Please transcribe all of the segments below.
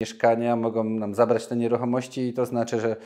mieszkania, mogą nam zabrać te nieruchomości i to znaczy, że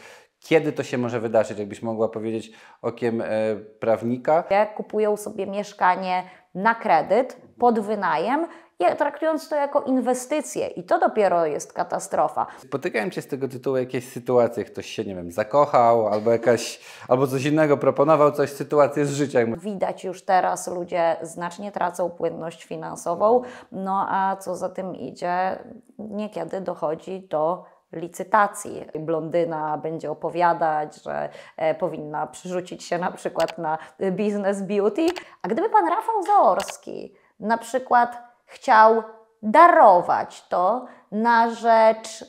kiedy to się może wydarzyć, jakbyś mogła powiedzieć okiem e, prawnika? Kupują sobie mieszkanie na kredyt pod wynajem traktując to jako inwestycję. I to dopiero jest katastrofa. Spotykałem się z tego tytułu jakieś sytuacje, ktoś się, nie wiem, zakochał albo jakaś, albo coś innego, proponował coś, sytuację z życiem. Widać już teraz, ludzie znacznie tracą płynność finansową, no a co za tym idzie, niekiedy dochodzi do licytacji. Blondyna będzie opowiadać, że e, powinna przerzucić się na przykład na e, biznes beauty. A gdyby pan Rafał Zaorski na przykład chciał darować to na rzecz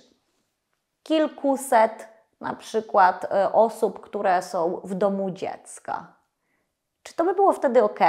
kilkuset na przykład e, osób, które są w domu dziecka. Czy to by było wtedy ok?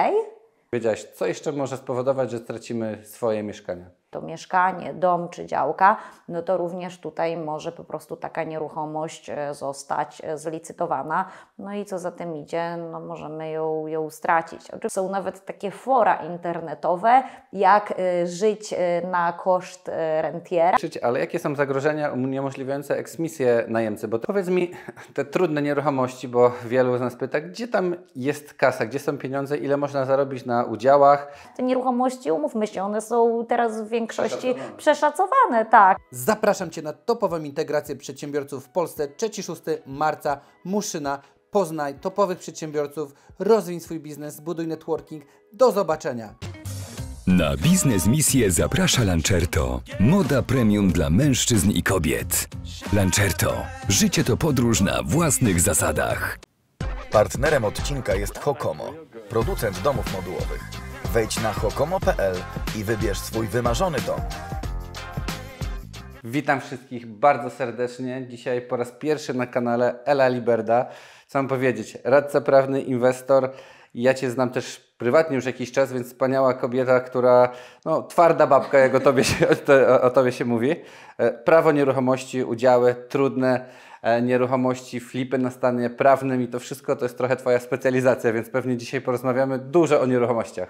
Wiedziałaś, co jeszcze może spowodować, że stracimy swoje mieszkania? to mieszkanie, dom czy działka, no to również tutaj może po prostu taka nieruchomość e, zostać e, zlicytowana. No i co za tym idzie, no możemy ją, ją stracić. Są nawet takie fora internetowe, jak e, żyć na koszt rentiera. Ale jakie są zagrożenia uniemożliwiające eksmisję najemcy? Bo powiedz mi, te trudne nieruchomości, bo wielu z nas pyta, gdzie tam jest kasa, gdzie są pieniądze, ile można zarobić na udziałach? Te nieruchomości, umówmy się, one są teraz w większości większości przeszacowane. przeszacowane, tak. Zapraszam Cię na topową integrację przedsiębiorców w Polsce 3-6 marca Muszyna. Poznaj topowych przedsiębiorców, rozwiń swój biznes, buduj networking. Do zobaczenia! Na biznes misję zaprasza Lancerto. Moda premium dla mężczyzn i kobiet. Lancerto. Życie to podróż na własnych zasadach. Partnerem odcinka jest Hokomo, producent domów modułowych. Wejdź na hokomo.pl i wybierz swój wymarzony dom. Witam wszystkich bardzo serdecznie. Dzisiaj po raz pierwszy na kanale Ela Liberda. Co mam powiedzieć? Radca prawny, inwestor. Ja Cię znam też prywatnie już jakiś czas, więc wspaniała kobieta, która, no twarda babka, jak o Tobie się, o tobie się mówi. E, prawo nieruchomości, udziały, trudne e, nieruchomości, flipy na stanie prawnym i to wszystko to jest trochę Twoja specjalizacja, więc pewnie dzisiaj porozmawiamy dużo o nieruchomościach.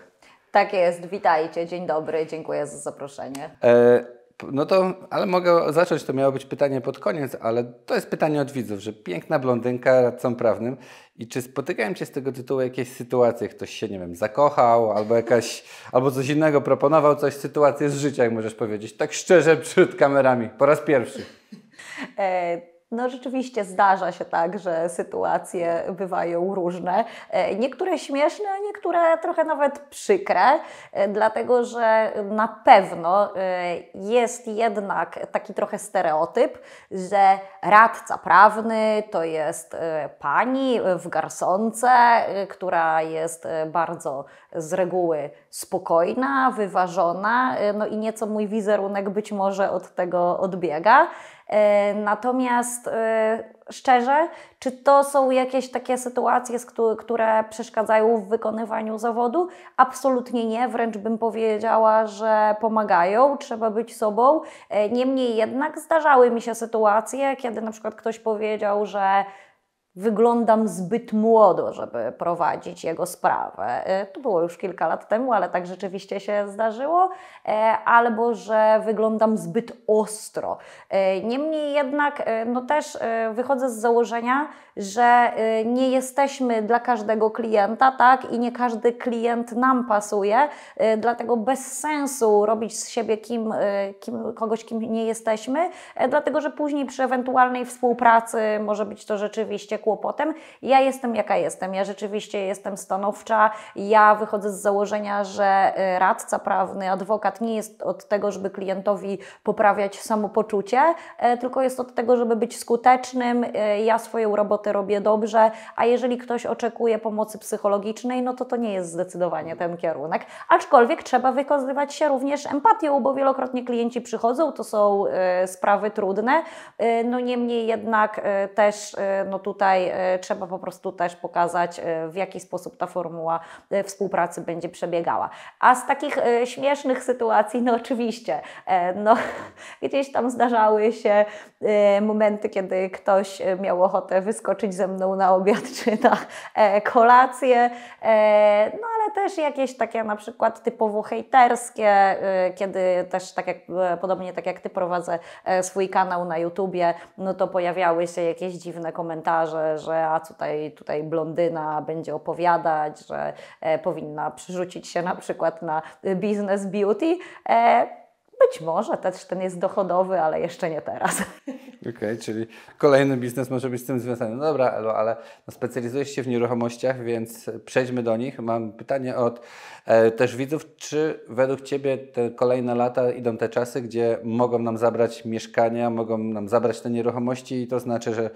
Tak jest, witajcie, dzień dobry, dziękuję za zaproszenie. E, no to, ale mogę zacząć, to miało być pytanie pod koniec, ale to jest pytanie od widzów, że piękna blondynka radcą prawnym i czy spotykałem Cię z tego tytułu jakieś sytuacje, ktoś się, nie wiem, zakochał albo jakaś, albo coś innego proponował, coś, sytuację z życia, jak możesz powiedzieć, tak szczerze przed kamerami, po raz pierwszy. E no rzeczywiście zdarza się tak, że sytuacje bywają różne. E, niektóre śmieszne, a niektóre trochę nawet przykre, e, dlatego że na pewno e, jest jednak taki trochę stereotyp, że radca prawny to jest pani w garsonce, która jest bardzo z reguły spokojna, wyważona, no i nieco mój wizerunek być może od tego odbiega. E, natomiast e, szczerze, czy to są jakieś takie sytuacje, które przeszkadzają w wykonywaniu zawodu? Absolutnie nie, wręcz bym powiedziała, że pomagają, trzeba być sobą. E, niemniej jednak zdarzały mi się sytuacje, kiedy na przykład ktoś powiedział, że wyglądam zbyt młodo, żeby prowadzić jego sprawę. E, to było już kilka lat temu, ale tak rzeczywiście się zdarzyło. E, albo, że wyglądam zbyt ostro. E, niemniej jednak, no też wychodzę z założenia, że nie jesteśmy dla każdego klienta, tak? I nie każdy klient nam pasuje, dlatego bez sensu robić z siebie kim, kim, kogoś, kim nie jesteśmy, dlatego że później przy ewentualnej współpracy może być to rzeczywiście kłopotem. Ja jestem jaka jestem, ja rzeczywiście jestem stanowcza, ja wychodzę z założenia, że y, radca prawny, adwokat nie jest od tego, żeby klientowi poprawiać samopoczucie, e, tylko jest od tego, żeby być skutecznym, e, ja swoją robotę robię dobrze, a jeżeli ktoś oczekuje pomocy psychologicznej, no to to nie jest zdecydowanie ten kierunek. Aczkolwiek trzeba wykazywać się również empatią, bo wielokrotnie klienci przychodzą, to są e, sprawy trudne, no niemniej jednak też no tutaj tutaj e, trzeba po prostu też pokazać, e, w jaki sposób ta formuła e, współpracy będzie przebiegała. A z takich śmiesznych sytuacji, no oczywiście, no, gdzieś tam zdarzały się momenty, kiedy ktoś miał ochotę wyskoczyć ze mną na obiad czy na kolację, no ale też jakieś takie na przykład typowo hejterskie, kiedy też tak jak, podobnie tak jak Ty prowadzę swój kanał na YouTubie, no to pojawiały się jakieś dziwne komentarze, że, a tutaj, tutaj blondyna będzie opowiadać, że e, powinna przerzucić się na przykład na biznes beauty. E, być może też ten jest dochodowy, ale jeszcze nie teraz. Okej, okay, czyli kolejny biznes może być z tym związany. No dobra, Elo, ale no specjalizujesz się w nieruchomościach, więc przejdźmy do nich. Mam pytanie od e, też widzów, czy według Ciebie te kolejne lata idą te czasy, gdzie mogą nam zabrać mieszkania, mogą nam zabrać te nieruchomości i to znaczy, że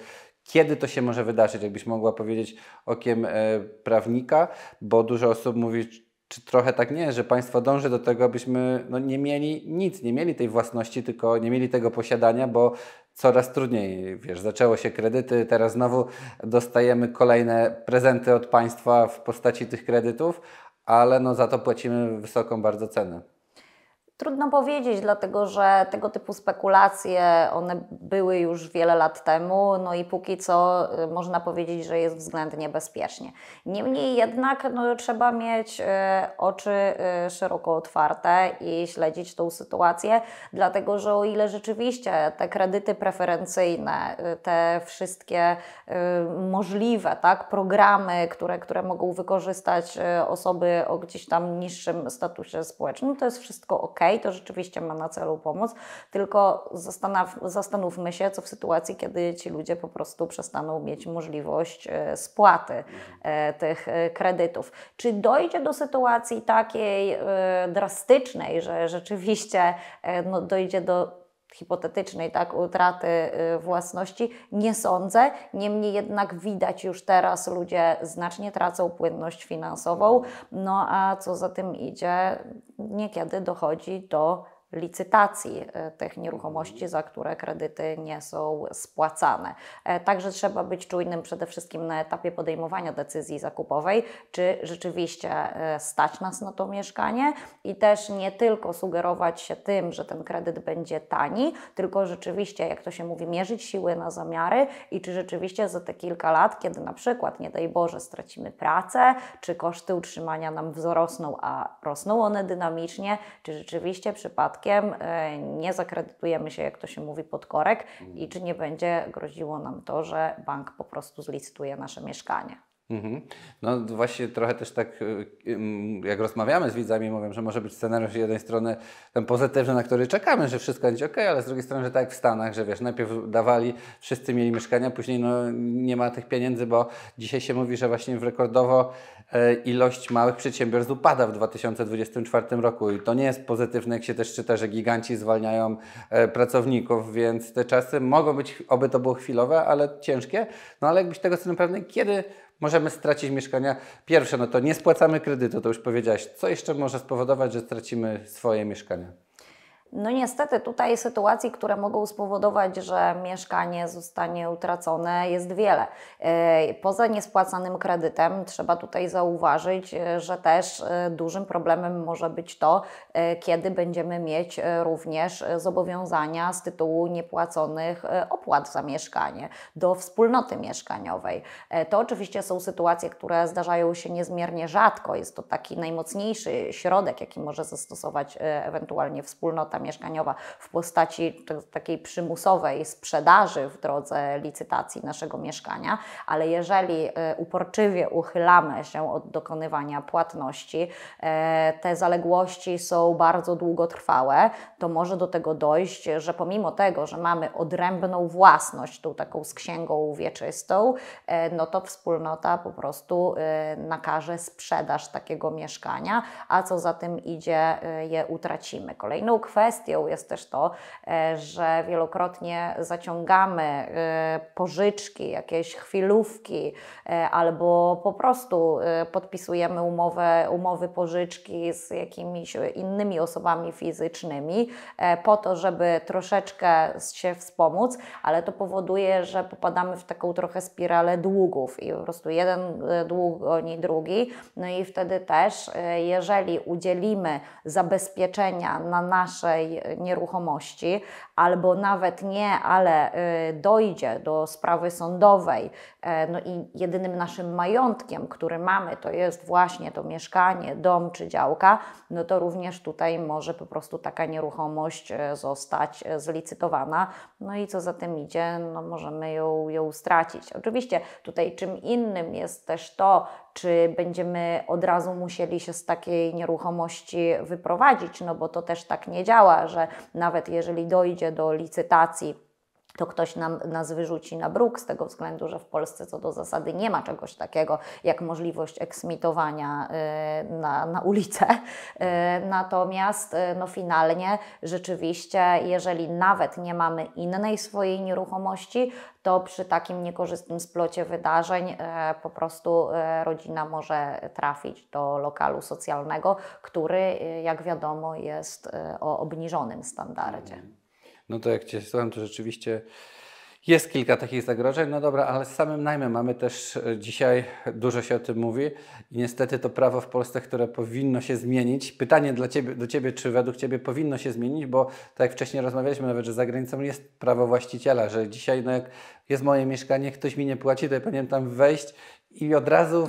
kiedy to się może wydarzyć, jakbyś mogła powiedzieć okiem e, prawnika, bo dużo osób mówi, czy trochę tak nie, że państwo dąży do tego, abyśmy no, nie mieli nic, nie mieli tej własności, tylko nie mieli tego posiadania, bo coraz trudniej, wiesz, zaczęło się kredyty, teraz znowu dostajemy kolejne prezenty od państwa w postaci tych kredytów, ale no za to płacimy wysoką bardzo cenę. Trudno powiedzieć, dlatego że tego typu spekulacje, one były już wiele lat temu, no i póki co y, można powiedzieć, że jest względnie bezpiecznie. Niemniej jednak no, trzeba mieć y, oczy y, szeroko otwarte i śledzić tą sytuację, dlatego że o ile rzeczywiście te kredyty preferencyjne, te wszystkie możliwe tak, programy, które, które mogą wykorzystać osoby o gdzieś tam niższym statusie społecznym, to jest wszystko ok to rzeczywiście ma na celu pomoc, tylko zastanaw, zastanówmy się, co w sytuacji, kiedy ci ludzie po prostu przestaną mieć możliwość e, spłaty e, tych e, kredytów. Czy dojdzie do sytuacji takiej drastycznej, że rzeczywiście no, dojdzie do hipotetycznej tak, utraty y, własności, nie sądzę. Niemniej jednak widać już teraz, ludzie znacznie tracą płynność finansową, no a co za tym idzie, niekiedy dochodzi do licytacji e, tych nieruchomości, mhm. za które kredyty nie są spłacane. E, także trzeba być czujnym przede wszystkim na etapie podejmowania decyzji zakupowej, czy rzeczywiście e, stać nas na to mieszkanie i też nie tylko sugerować się tym, że ten kredyt będzie tani, tylko rzeczywiście, jak to się mówi, mierzyć siły na zamiary i czy rzeczywiście za te kilka lat, kiedy na przykład, nie daj Boże, stracimy pracę, czy koszty utrzymania nam wzrosną, a rosną one dynamicznie, czy rzeczywiście przypadki przypadkiem e, nie zakredytujemy się, jak to się mówi, pod korek mhm. i czy nie będzie groziło nam to, że bank po prostu zlistuje nasze mieszkanie. Mhm. No właśnie trochę też tak, y, jak rozmawiamy z widzami, mówią, że może być scenariusz z jednej strony ten pozytywny, na który czekamy, że wszystko będzie ok, ale z drugiej strony, że tak jak w Stanach, że wiesz, najpierw dawali, wszyscy mieli mieszkania, później no, nie ma tych pieniędzy, bo dzisiaj się mówi, że właśnie rekordowo e, ilość małych przedsiębiorstw upada w 2024 roku i to nie jest pozytywne, jak się też czyta, że giganci zwalniają e, pracowników, więc te czasy mogą być, oby to było chwilowe, ale ciężkie, no ale jakbyś tego synu pewny, kiedy możemy stracić mieszkania. Pierwsze, no to nie spłacamy kredytu, to już powiedziałaś. Co jeszcze może spowodować, że stracimy swoje mieszkania? No niestety tutaj sytuacji, które mogą spowodować, że mieszkanie zostanie utracone jest wiele. Yy, poza niespłacanym kredytem trzeba tutaj zauważyć, yy, że też yy, dużym problemem może być to, kiedy będziemy mieć również zobowiązania z tytułu niepłaconych opłat za mieszkanie do wspólnoty mieszkaniowej. To oczywiście są sytuacje, które zdarzają się niezmiernie rzadko. Jest to taki najmocniejszy środek, jaki może zastosować ewentualnie wspólnota mieszkaniowa mieszkaniowa w postaci takiej przymusowej sprzedaży w drodze licytacji naszego mieszkania, ale jeżeli e, uporczywie uchylamy się od dokonywania płatności, e, te zaległości są bardzo długotrwałe, to może do tego dojść, że pomimo tego, że mamy odrębną własność, tą taką z księgą wieczystą, e, no to wspólnota po prostu nakaże sprzedaż takiego mieszkania, a co za tym idzie, je utracimy. Kolejną kwestią, kwestią jest też to, e, że wielokrotnie zaciągamy e, pożyczki, jakieś chwilówki e, albo po prostu podpisujemy umowę, umowy pożyczki z jakimiś innymi osobami fizycznymi po to, żeby troszeczkę się wspomóc, ale to powoduje, że popadamy w taką trochę spiralę długów i po prostu jeden dług goni drugi. No i wtedy też, jeżeli udzielimy zabezpieczenia na nasze Y, nieruchomości, albo nawet nie, ale y, dojdzie do sprawy sądowej, y, no i jedynym naszym majątkiem, który mamy, to jest właśnie to mieszkanie, dom czy działka, no to również tutaj może po prostu taka nieruchomość zostać zlicytowana. No i co za tym idzie, no możemy ją, ją stracić. Oczywiście tutaj czym innym jest też to, czy będziemy od razu musieli się z takiej nieruchomości wyprowadzić, no bo to też tak nie działa, że nawet jeżeli dojdzie do licytacji, to ktoś nam, nas wyrzuci na bruk z tego względu, że w Polsce co do zasady nie ma czegoś takiego jak możliwość eksmitowania y, na, na ulicę. Y, natomiast y, no finalnie rzeczywiście, jeżeli nawet nie mamy innej swojej nieruchomości, to przy takim niekorzystnym splocie wydarzeń po prostu rodzina może trafić do lokalu socjalnego, który jak wiadomo jest o obniżonym standardzie. Mhm no to jak Cię słucham, to rzeczywiście jest kilka takich zagrożeń. No dobra, ale z samym najmem mamy też e, dzisiaj dużo się o tym mówi i niestety to prawo w Polsce, które powinno się zmienić. Pytanie dla ciebie, do Ciebie, czy według Ciebie powinno się zmienić, bo tak jak wcześniej rozmawialiśmy nawet, że za granicą jest prawo właściciela, że dzisiaj no jak jest moje mieszkanie, ktoś mi nie płaci, to ja powinienem tam wejść i od razu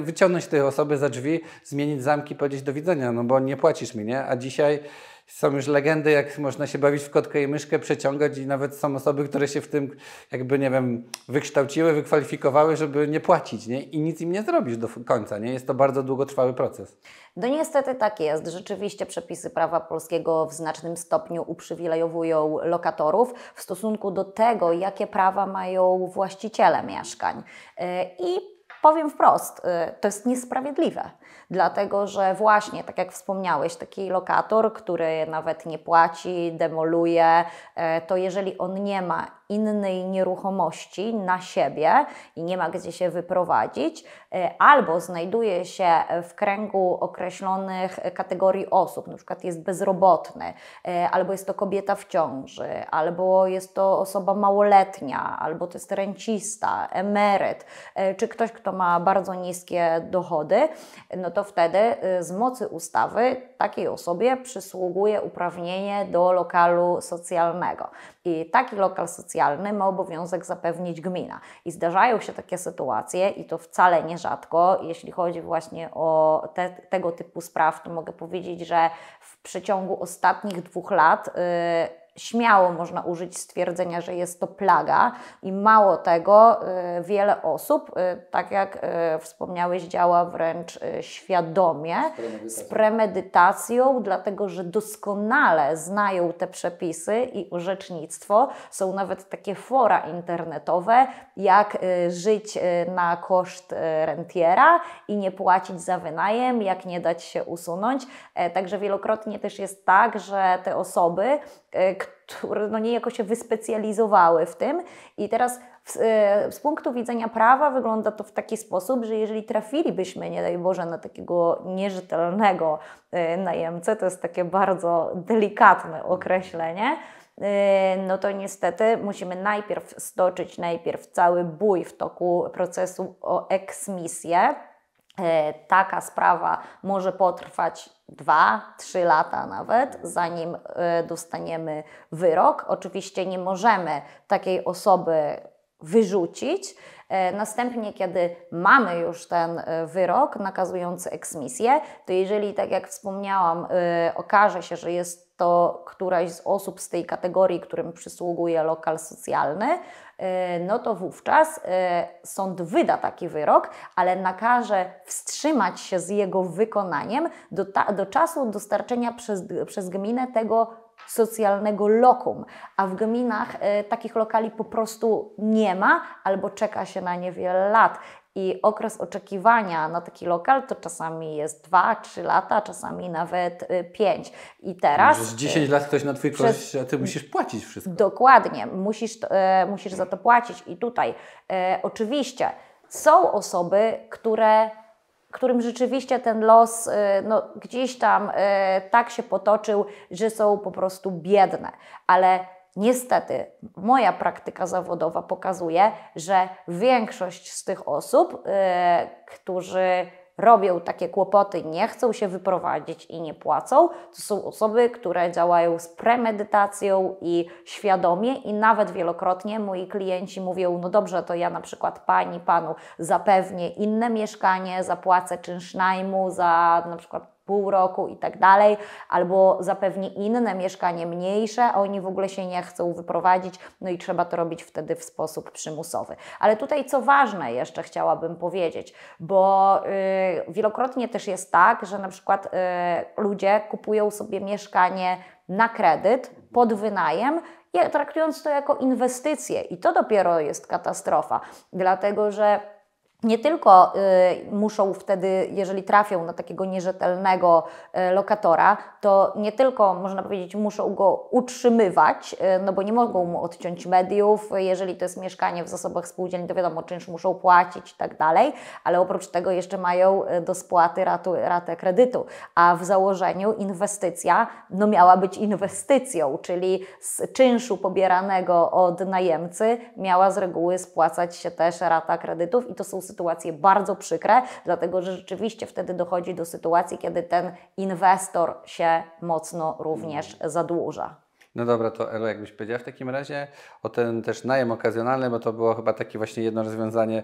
wyciągnąć tej osoby za drzwi, zmienić zamki, powiedzieć do widzenia, no bo nie płacisz mi, nie? A dzisiaj są już legendy, jak można się bawić w kotkę i myszkę, przeciągać i nawet są osoby, które się w tym jakby, nie wiem, wykształciły, wykwalifikowały, żeby nie płacić, nie? I nic im nie zrobisz do końca, nie? Jest to bardzo długotrwały proces. No niestety tak jest. Rzeczywiście przepisy prawa polskiego w znacznym stopniu uprzywilejowują lokatorów w stosunku do tego, jakie prawa mają właściciele mieszkań. Y, I powiem wprost, y, to jest niesprawiedliwe dlatego że właśnie, tak jak wspomniałeś, taki lokator, który nawet nie płaci, demoluje, e, to jeżeli on nie ma innej nieruchomości na siebie i nie ma gdzie się wyprowadzić, e, albo znajduje się w kręgu określonych kategorii osób, na przykład jest bezrobotny, e, albo jest to kobieta w ciąży, albo jest to osoba małoletnia, albo to jest rencista, emeryt, e, czy ktoś, kto ma bardzo niskie dochody, no to wtedy z mocy ustawy takiej osobie przysługuje uprawnienie do lokalu socjalnego. I taki lokal socjalny socjalny ma obowiązek zapewnić gmina. I zdarzają się takie sytuacje, i to wcale nierzadko, jeśli chodzi właśnie o te, tego typu spraw, to mogę powiedzieć, że w przeciągu ostatnich dwóch lat. Yy, śmiało można użyć stwierdzenia, że jest to plaga i mało tego, y, wiele osób, y, tak jak y, wspomniałeś, działa wręcz świadomie, z premedytacją. z premedytacją, dlatego że doskonale znają te przepisy i orzecznictwo. Są nawet takie fora internetowe, jak żyć na koszt rentiera i nie płacić za wynajem, jak nie dać się usunąć. E, także wielokrotnie też jest tak, że te osoby E, które no niejako się wyspecjalizowały w tym. I teraz e, z punktu widzenia prawa wygląda to w taki sposób, że jeżeli trafilibyśmy, nie daj Boże, na takiego nierzetelnego e, najemcę, to jest takie bardzo delikatne określenie, no to niestety musimy najpierw stoczyć najpierw cały bój w toku procesu o eksmisję, E, taka sprawa może potrwać 2-3 lata nawet, zanim e, dostaniemy wyrok. Oczywiście nie możemy takiej osoby wyrzucić. E, następnie, kiedy mamy już ten e, wyrok nakazujący eksmisję, to jeżeli, tak jak wspomniałam, e, okaże się, że jest to któraś z osób z tej kategorii, którym przysługuje lokal socjalny, no to wówczas sąd wyda taki wyrok, ale nakaże wstrzymać się z jego wykonaniem do, do czasu dostarczenia przez, przez gminę tego socjalnego lokum, a w gminach y, takich lokali po prostu nie ma albo czeka się na nie wiele lat. I okres oczekiwania na taki lokal to czasami jest 2-3 lata, czasami nawet 5. Y, I teraz. Przez 10 y, lat ktoś na Twój korzyść, a Ty musisz płacić wszystko. Dokładnie, musisz, musisz za to płacić. I tutaj oczywiście są osoby, które którym rzeczywiście ten los y, no, gdzieś tam y, tak się potoczył, że są po prostu biedne. Ale niestety moja praktyka zawodowa pokazuje, że większość z tych osób, y, którzy robią takie kłopoty, nie chcą się wyprowadzić i nie płacą, to są osoby, które działają z premedytacją i świadomie i nawet wielokrotnie moi klienci mówią, no dobrze, to ja na przykład pani, panu zapewnię inne mieszkanie, zapłacę czynsz najmu, za na przykład pół roku i tak dalej, albo zapewni inne mieszkanie mniejsze, a oni w ogóle się nie chcą wyprowadzić, no i trzeba to robić wtedy w sposób przymusowy. Ale tutaj co ważne jeszcze chciałabym powiedzieć, bo yy, wielokrotnie też jest tak, że na przykład yy, ludzie kupują sobie mieszkanie na kredyt pod wynajem traktując to jako inwestycję i to dopiero jest katastrofa, dlatego że nie tylko y, muszą wtedy, jeżeli trafią na takiego nierzetelnego y, lokatora, to nie tylko, można powiedzieć, muszą go utrzymywać, y, no bo nie mogą mu odciąć mediów, jeżeli to jest mieszkanie w zasobach spółdzielni, to wiadomo, czynsz muszą płacić i tak dalej, ale oprócz tego jeszcze mają do spłaty ratu, ratę kredytu, a w założeniu inwestycja no miała być inwestycją, czyli z czynszu pobieranego od najemcy miała z reguły spłacać się też rata kredytów i to są sytuacje, sytuacje bardzo przykre, dlatego że rzeczywiście wtedy dochodzi do sytuacji, kiedy ten inwestor się mocno również mhm. zadłuża. No dobra, to Elo, jakbyś powiedziała w takim razie o ten też najem okazjonalny, bo to było chyba takie właśnie jedno rozwiązanie,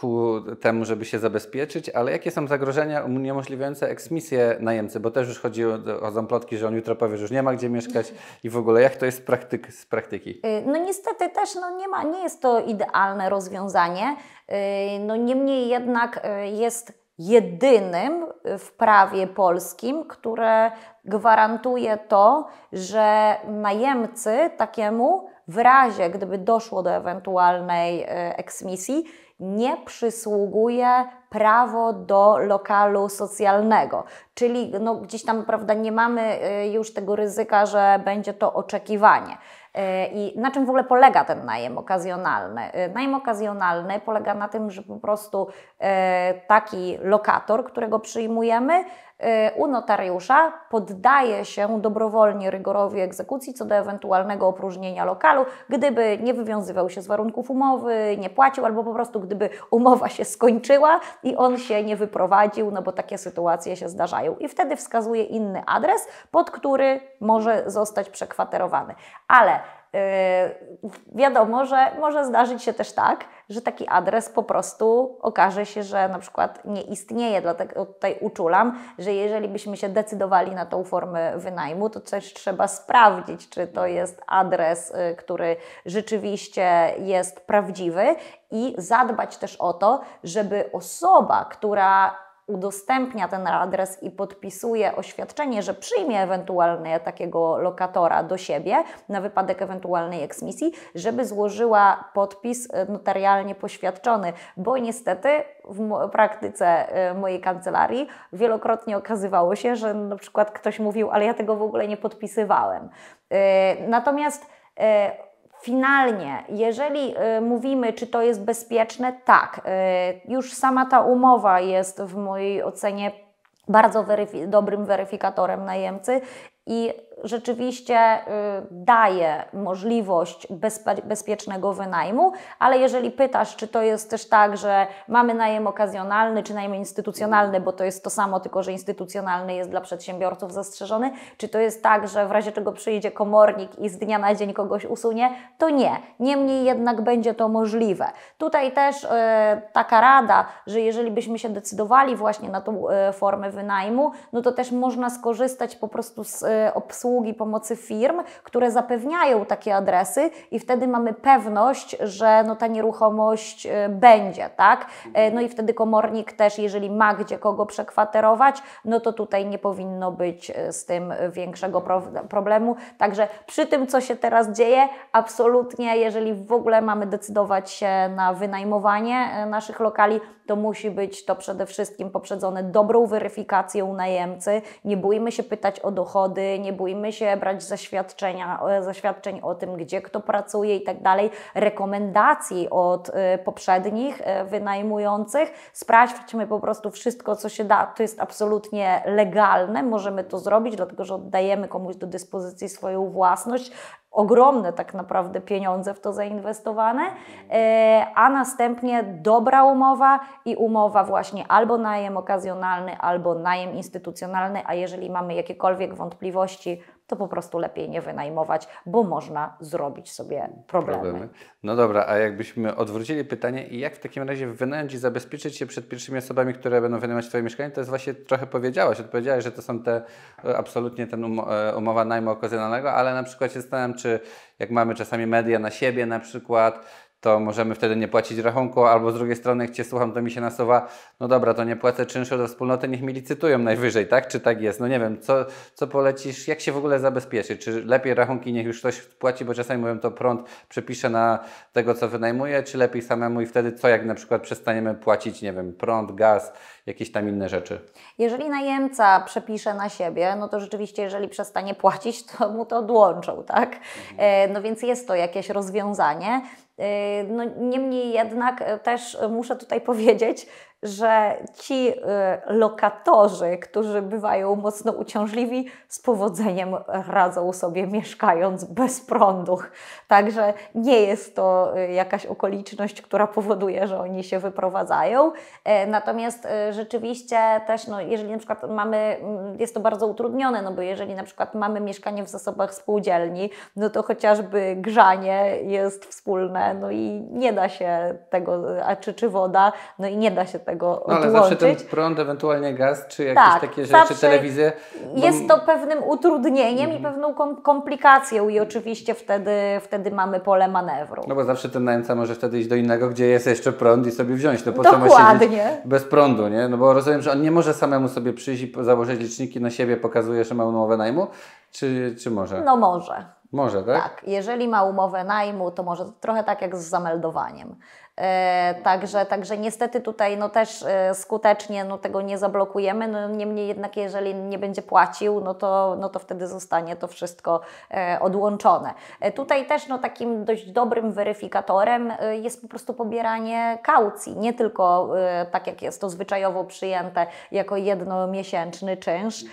ku temu, żeby się zabezpieczyć, ale jakie są zagrożenia uniemożliwiające eksmisję najemcy, bo też już chodzi o, chodzą plotki, że on jutro powie, że już nie ma gdzie mieszkać i w ogóle jak to jest praktyk, z praktyki? Y, no niestety też no nie, ma, nie jest to idealne rozwiązanie, y, no niemniej jednak y, jest jedynym w prawie polskim, które gwarantuje to, że najemcy takiemu w razie, gdyby doszło do ewentualnej eksmisji, nie przysługuje prawo do lokalu socjalnego. Czyli no, gdzieś tam prawda, nie mamy y, już tego ryzyka, że będzie to oczekiwanie. Y, I na czym w ogóle polega ten najem okazjonalny? Y, najem okazjonalny polega na tym, że po prostu taki lokator, którego przyjmujemy, Y, u notariusza poddaje się dobrowolnie rygorowi egzekucji co do ewentualnego opróżnienia lokalu, gdyby nie wywiązywał się z warunków umowy, nie płacił albo po prostu gdyby umowa się skończyła i on się nie wyprowadził, no bo takie sytuacje się zdarzają. I wtedy wskazuje inny adres, pod który może zostać przekwaterowany. Ale Yy, wiadomo, że może zdarzyć się też tak, że taki adres po prostu okaże się, że na przykład nie istnieje. Dlatego tutaj uczulam, że jeżeli byśmy się decydowali na tą formę wynajmu, to też trzeba sprawdzić, czy to mhm. jest adres, y, który rzeczywiście jest prawdziwy i zadbać też o to, żeby osoba, która udostępnia ten adres i podpisuje oświadczenie, że przyjmie ewentualnie takiego lokatora do siebie na wypadek ewentualnej eksmisji, żeby złożyła podpis e, notarialnie poświadczony, bo niestety w praktyce e, mojej kancelarii wielokrotnie okazywało się, że na przykład ktoś mówił, ale ja tego w ogóle nie podpisywałem. E, natomiast Finalnie, jeżeli y, mówimy, czy to jest bezpieczne, tak. Y, już sama ta umowa jest w mojej ocenie bardzo weryfi dobrym weryfikatorem najemcy i rzeczywiście y, daje możliwość bezpiecznego wynajmu, ale jeżeli pytasz, czy to jest też tak, że mamy najem okazjonalny, czy najem instytucjonalny, bo to jest to samo, tylko że instytucjonalny jest dla przedsiębiorców zastrzeżony, czy to jest tak, że w razie czego przyjdzie komornik i z dnia na dzień kogoś usunie, to nie. Niemniej jednak będzie to możliwe. Tutaj też yy, taka rada, że jeżeli byśmy się decydowali właśnie na tą yy, formę wynajmu, no to też można skorzystać po prostu z yy, obsługi obsługi, pomocy firm, które zapewniają takie adresy i wtedy mamy pewność, że no, ta nieruchomość e, będzie, tak? E, mhm. No i wtedy komornik też, jeżeli ma gdzie kogo przekwaterować, no to tutaj nie powinno być e, z tym większego problemu. Także przy tym, co się teraz dzieje, absolutnie, jeżeli w ogóle mamy decydować się na wynajmowanie naszych lokali, to musi być to przede wszystkim poprzedzone dobrą weryfikacją najemcy. Nie bójmy się pytać o dochody, nie bójmy my się brać zaświadczenia, e, zaświadczeń o tym, gdzie kto pracuje i tak dalej, rekomendacji od e, poprzednich e, wynajmujących. Sprawdźmy po prostu wszystko, co się da. To jest absolutnie legalne, możemy to zrobić, dlatego że oddajemy komuś do dyspozycji swoją własność ogromne tak naprawdę pieniądze w to zainwestowane, e, a następnie dobra umowa i umowa właśnie albo najem okazjonalny, albo najem instytucjonalny, a jeżeli mamy jakiekolwiek wątpliwości, to po prostu lepiej nie wynajmować, bo można zrobić sobie problemy. problemy. No dobra, a jakbyśmy odwrócili pytanie, jak w takim razie wynająć i zabezpieczyć się przed pierwszymi osobami, które będą wynajmować Twoje mieszkanie, to jest właśnie trochę powiedziałaś, odpowiedziałaś, że to są te e, absolutnie ten um, umowa najmu okazjonalnego, ale na przykład się zastanawiam, czy jak mamy czasami media na siebie na przykład, to możemy wtedy nie płacić rachunku, albo z drugiej strony, jak Cię słucham, to mi się nasuwa, no dobra, to nie płacę czynszu do wspólnoty, niech mi licytują najwyżej, tak? Czy tak jest? No nie wiem, co, co polecisz, jak się w ogóle zabezpieczyć Czy lepiej rachunki niech już ktoś płaci, bo czasami mówią, to prąd przepiszę na tego, co wynajmuję, czy lepiej samemu i wtedy co, jak na przykład przestaniemy płacić, nie wiem, prąd, gaz, jakieś tam inne rzeczy? Jeżeli najemca przepisze na siebie, no to rzeczywiście, jeżeli przestanie płacić, to mu to odłączą, tak? Mhm. E, no więc jest to jakieś rozwiązanie. Y, no, niemniej jednak e, też e, muszę tutaj powiedzieć, że ci y, lokatorzy, którzy bywają mocno uciążliwi, z powodzeniem radzą sobie mieszkając bez prądu. Także nie jest to y, jakaś okoliczność, która powoduje, że oni się wyprowadzają. E, natomiast y, rzeczywiście też, no, jeżeli na przykład mamy, mm, jest to bardzo utrudnione, no bo jeżeli na przykład mamy mieszkanie w zasobach spółdzielni, no to chociażby grzanie jest wspólne, no i nie da się tego, a czy, czy woda, no i nie da się tego tego no, ale odłączyć. zawsze ten prąd, ewentualnie gaz, czy jakieś tak, takie rzeczy, telewizję. Bo... No jest to pewnym utrudnieniem mhm. i pewną kom komplikacją i oczywiście wtedy, wtedy mamy pole manewru. No bo zawsze ten najemca może wtedy iść do innego, gdzie jest jeszcze prąd i sobie wziąć. No po Dokładnie. co bez prądu, nie? No bo rozumiem, że on nie może samemu sobie przyjść i założyć liczniki na siebie, pokazuje, że ma umowę najmu, czy, czy może? No może. Może, tak? Tak. Jeżeli ma umowę najmu, to może trochę tak jak z zameldowaniem. E, także, także niestety tutaj no też e, skutecznie no tego nie zablokujemy, no niemniej jednak jeżeli nie będzie płacił, no to, no to wtedy zostanie to wszystko e, odłączone. Tutaj też no takim dość dobrym weryfikatorem jest po prostu pobieranie kaucji, nie tylko tak jak jest to zwyczajowo przyjęte jako jednomiesięczny czynsz,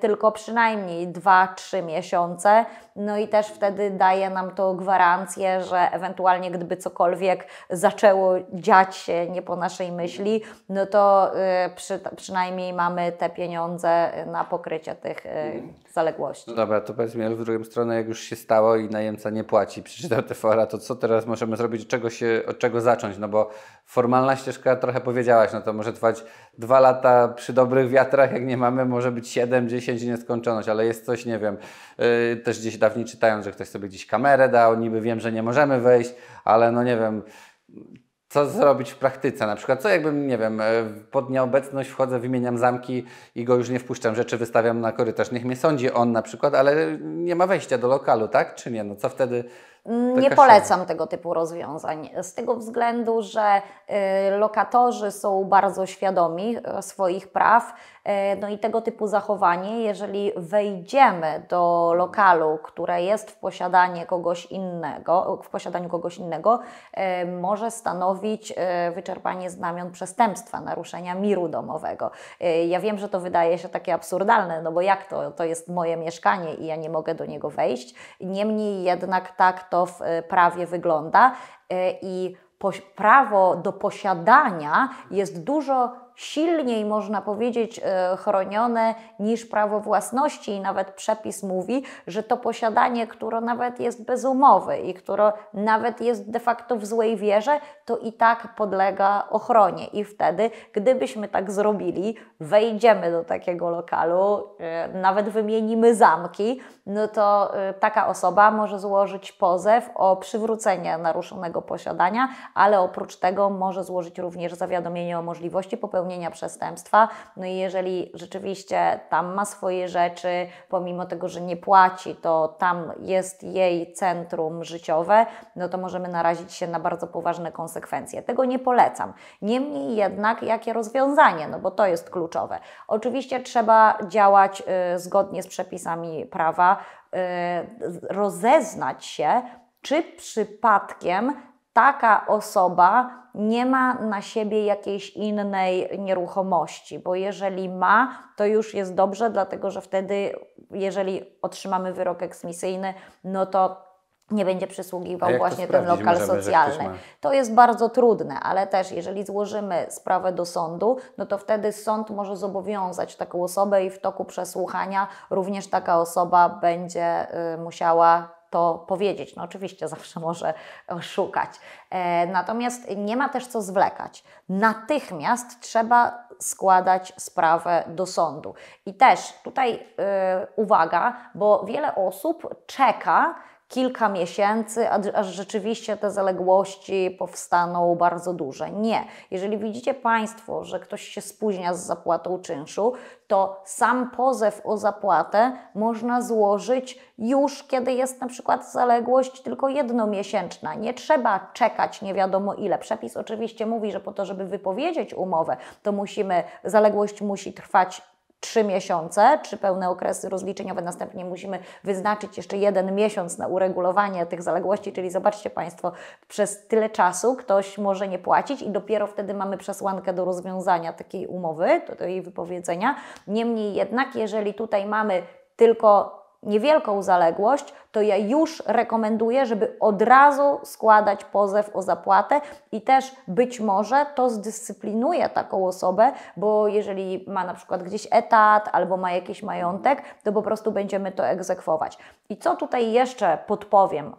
tylko przynajmniej 2-3 miesiące no i też wtedy daje nam to gwarancję, że ewentualnie gdyby cokolwiek zaczęło dziać się nie po naszej myśli, no to y, przy, przynajmniej mamy te pieniądze na pokrycie tych y, mhm zaległości. No dobra, to powiedzmy, ale W drugiej stronie, jak już się stało i najemca nie płaci, przeczytał te fora, to co teraz możemy zrobić, od czego, się, od czego zacząć? No bo formalna ścieżka, trochę powiedziałaś, no to może trwać dwa lata przy dobrych wiatrach, jak nie mamy, może być 7, 10 i nieskończoność, ale jest coś, nie wiem, yy, też gdzieś dawniej czytając, że ktoś sobie gdzieś kamerę dał, niby wiem, że nie możemy wejść, ale no nie wiem, co zrobić w praktyce. Na przykład, co jakbym, nie wiem, e, pod nieobecność wchodzę, wymieniam zamki i go już nie wpuszczam, rzeczy wystawiam na korytarz. Niech mnie sądzi on na przykład, ale nie ma wejścia do lokalu, tak? Czy nie? No co wtedy Mm, nie polecam tego typu rozwiązań z tego względu, że y, lokatorzy są bardzo świadomi y, swoich praw, y, no i tego typu zachowanie, jeżeli wejdziemy do lokalu, które jest w posiadanie kogoś innego, w posiadaniu kogoś innego, może stanowić wyczerpanie znamion przestępstwa, naruszenia miru domowego. Ja wiem, że to wydaje się takie absurdalne, no bo jak to, to jest moje mieszkanie i ja nie mogę do niego wejść. Niemniej jednak tak to w e, prawie wygląda e, i prawo do posiadania jest dużo silniej, można powiedzieć, e, chronione niż prawo własności i nawet przepis mówi, że to posiadanie, które nawet jest bez umowy i które nawet jest de facto w złej wierze, to i tak podlega ochronie. I wtedy, gdybyśmy tak zrobili, wejdziemy do takiego lokalu, e, nawet wymienimy zamki, no to e, taka osoba może złożyć pozew o przywrócenie naruszonego posiadania, ale oprócz tego może złożyć również zawiadomienie o możliwości popełnienia popełnienia przestępstwa. No i jeżeli rzeczywiście tam ma swoje rzeczy, pomimo tego, że nie płaci, to tam jest jej centrum życiowe, no to możemy narazić się na bardzo poważne konsekwencje. Tego nie polecam. Niemniej jednak, jakie rozwiązanie, no bo to jest kluczowe. Oczywiście trzeba działać y, zgodnie z przepisami prawa, y, rozeznać się, czy przypadkiem taka osoba nie ma na siebie jakiejś innej nieruchomości, bo jeżeli ma, to już jest dobrze, dlatego że wtedy, jeżeli otrzymamy wyrok eksmisyjny, no to nie będzie przysługiwał właśnie ten lokal możemy, socjalny. To jest bardzo trudne, ale też jeżeli złożymy sprawę do sądu, no to wtedy sąd może zobowiązać taką osobę i w toku przesłuchania również taka osoba będzie y, musiała to powiedzieć. No oczywiście zawsze może szukać. E, natomiast nie ma też co zwlekać. Natychmiast trzeba składać sprawę do sądu. I też tutaj e, uwaga, bo wiele osób czeka, kilka miesięcy, aż rzeczywiście te zaległości powstaną bardzo duże. Nie. Jeżeli widzicie Państwo, że ktoś się spóźnia z zapłatą czynszu, to sam pozew o zapłatę można złożyć już, kiedy jest na przykład zaległość tylko jednomiesięczna. Nie trzeba czekać nie wiadomo ile. Przepis oczywiście mówi, że po to, żeby wypowiedzieć umowę, to musimy, zaległość musi trwać trzy miesiące, trzy pełne okresy rozliczeniowe. Następnie musimy wyznaczyć jeszcze jeden miesiąc na uregulowanie tych zaległości, czyli zobaczcie Państwo, przez tyle czasu ktoś może nie płacić i dopiero wtedy mamy przesłankę do rozwiązania takiej umowy, do jej wypowiedzenia. Niemniej jednak, jeżeli tutaj mamy tylko niewielką zaległość, to ja już rekomenduję, żeby od razu składać pozew o zapłatę i też być może to zdyscyplinuje taką osobę, bo jeżeli ma na przykład gdzieś etat albo ma jakiś majątek, to po prostu będziemy to egzekwować. I co tutaj jeszcze podpowiem?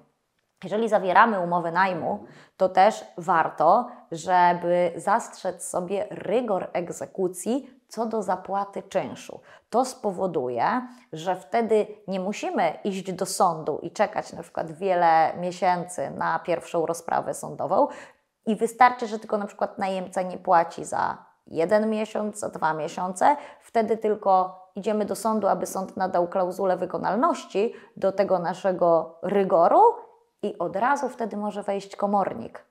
Jeżeli zawieramy umowę najmu, to też warto, żeby zastrzec sobie rygor egzekucji co do zapłaty czynszu. To spowoduje, że wtedy nie musimy iść do sądu i czekać na przykład wiele miesięcy na pierwszą rozprawę sądową i wystarczy, że tylko na przykład najemca nie płaci za jeden miesiąc, za dwa miesiące, wtedy tylko idziemy do sądu, aby sąd nadał klauzulę wykonalności do tego naszego rygoru i od razu wtedy może wejść komornik.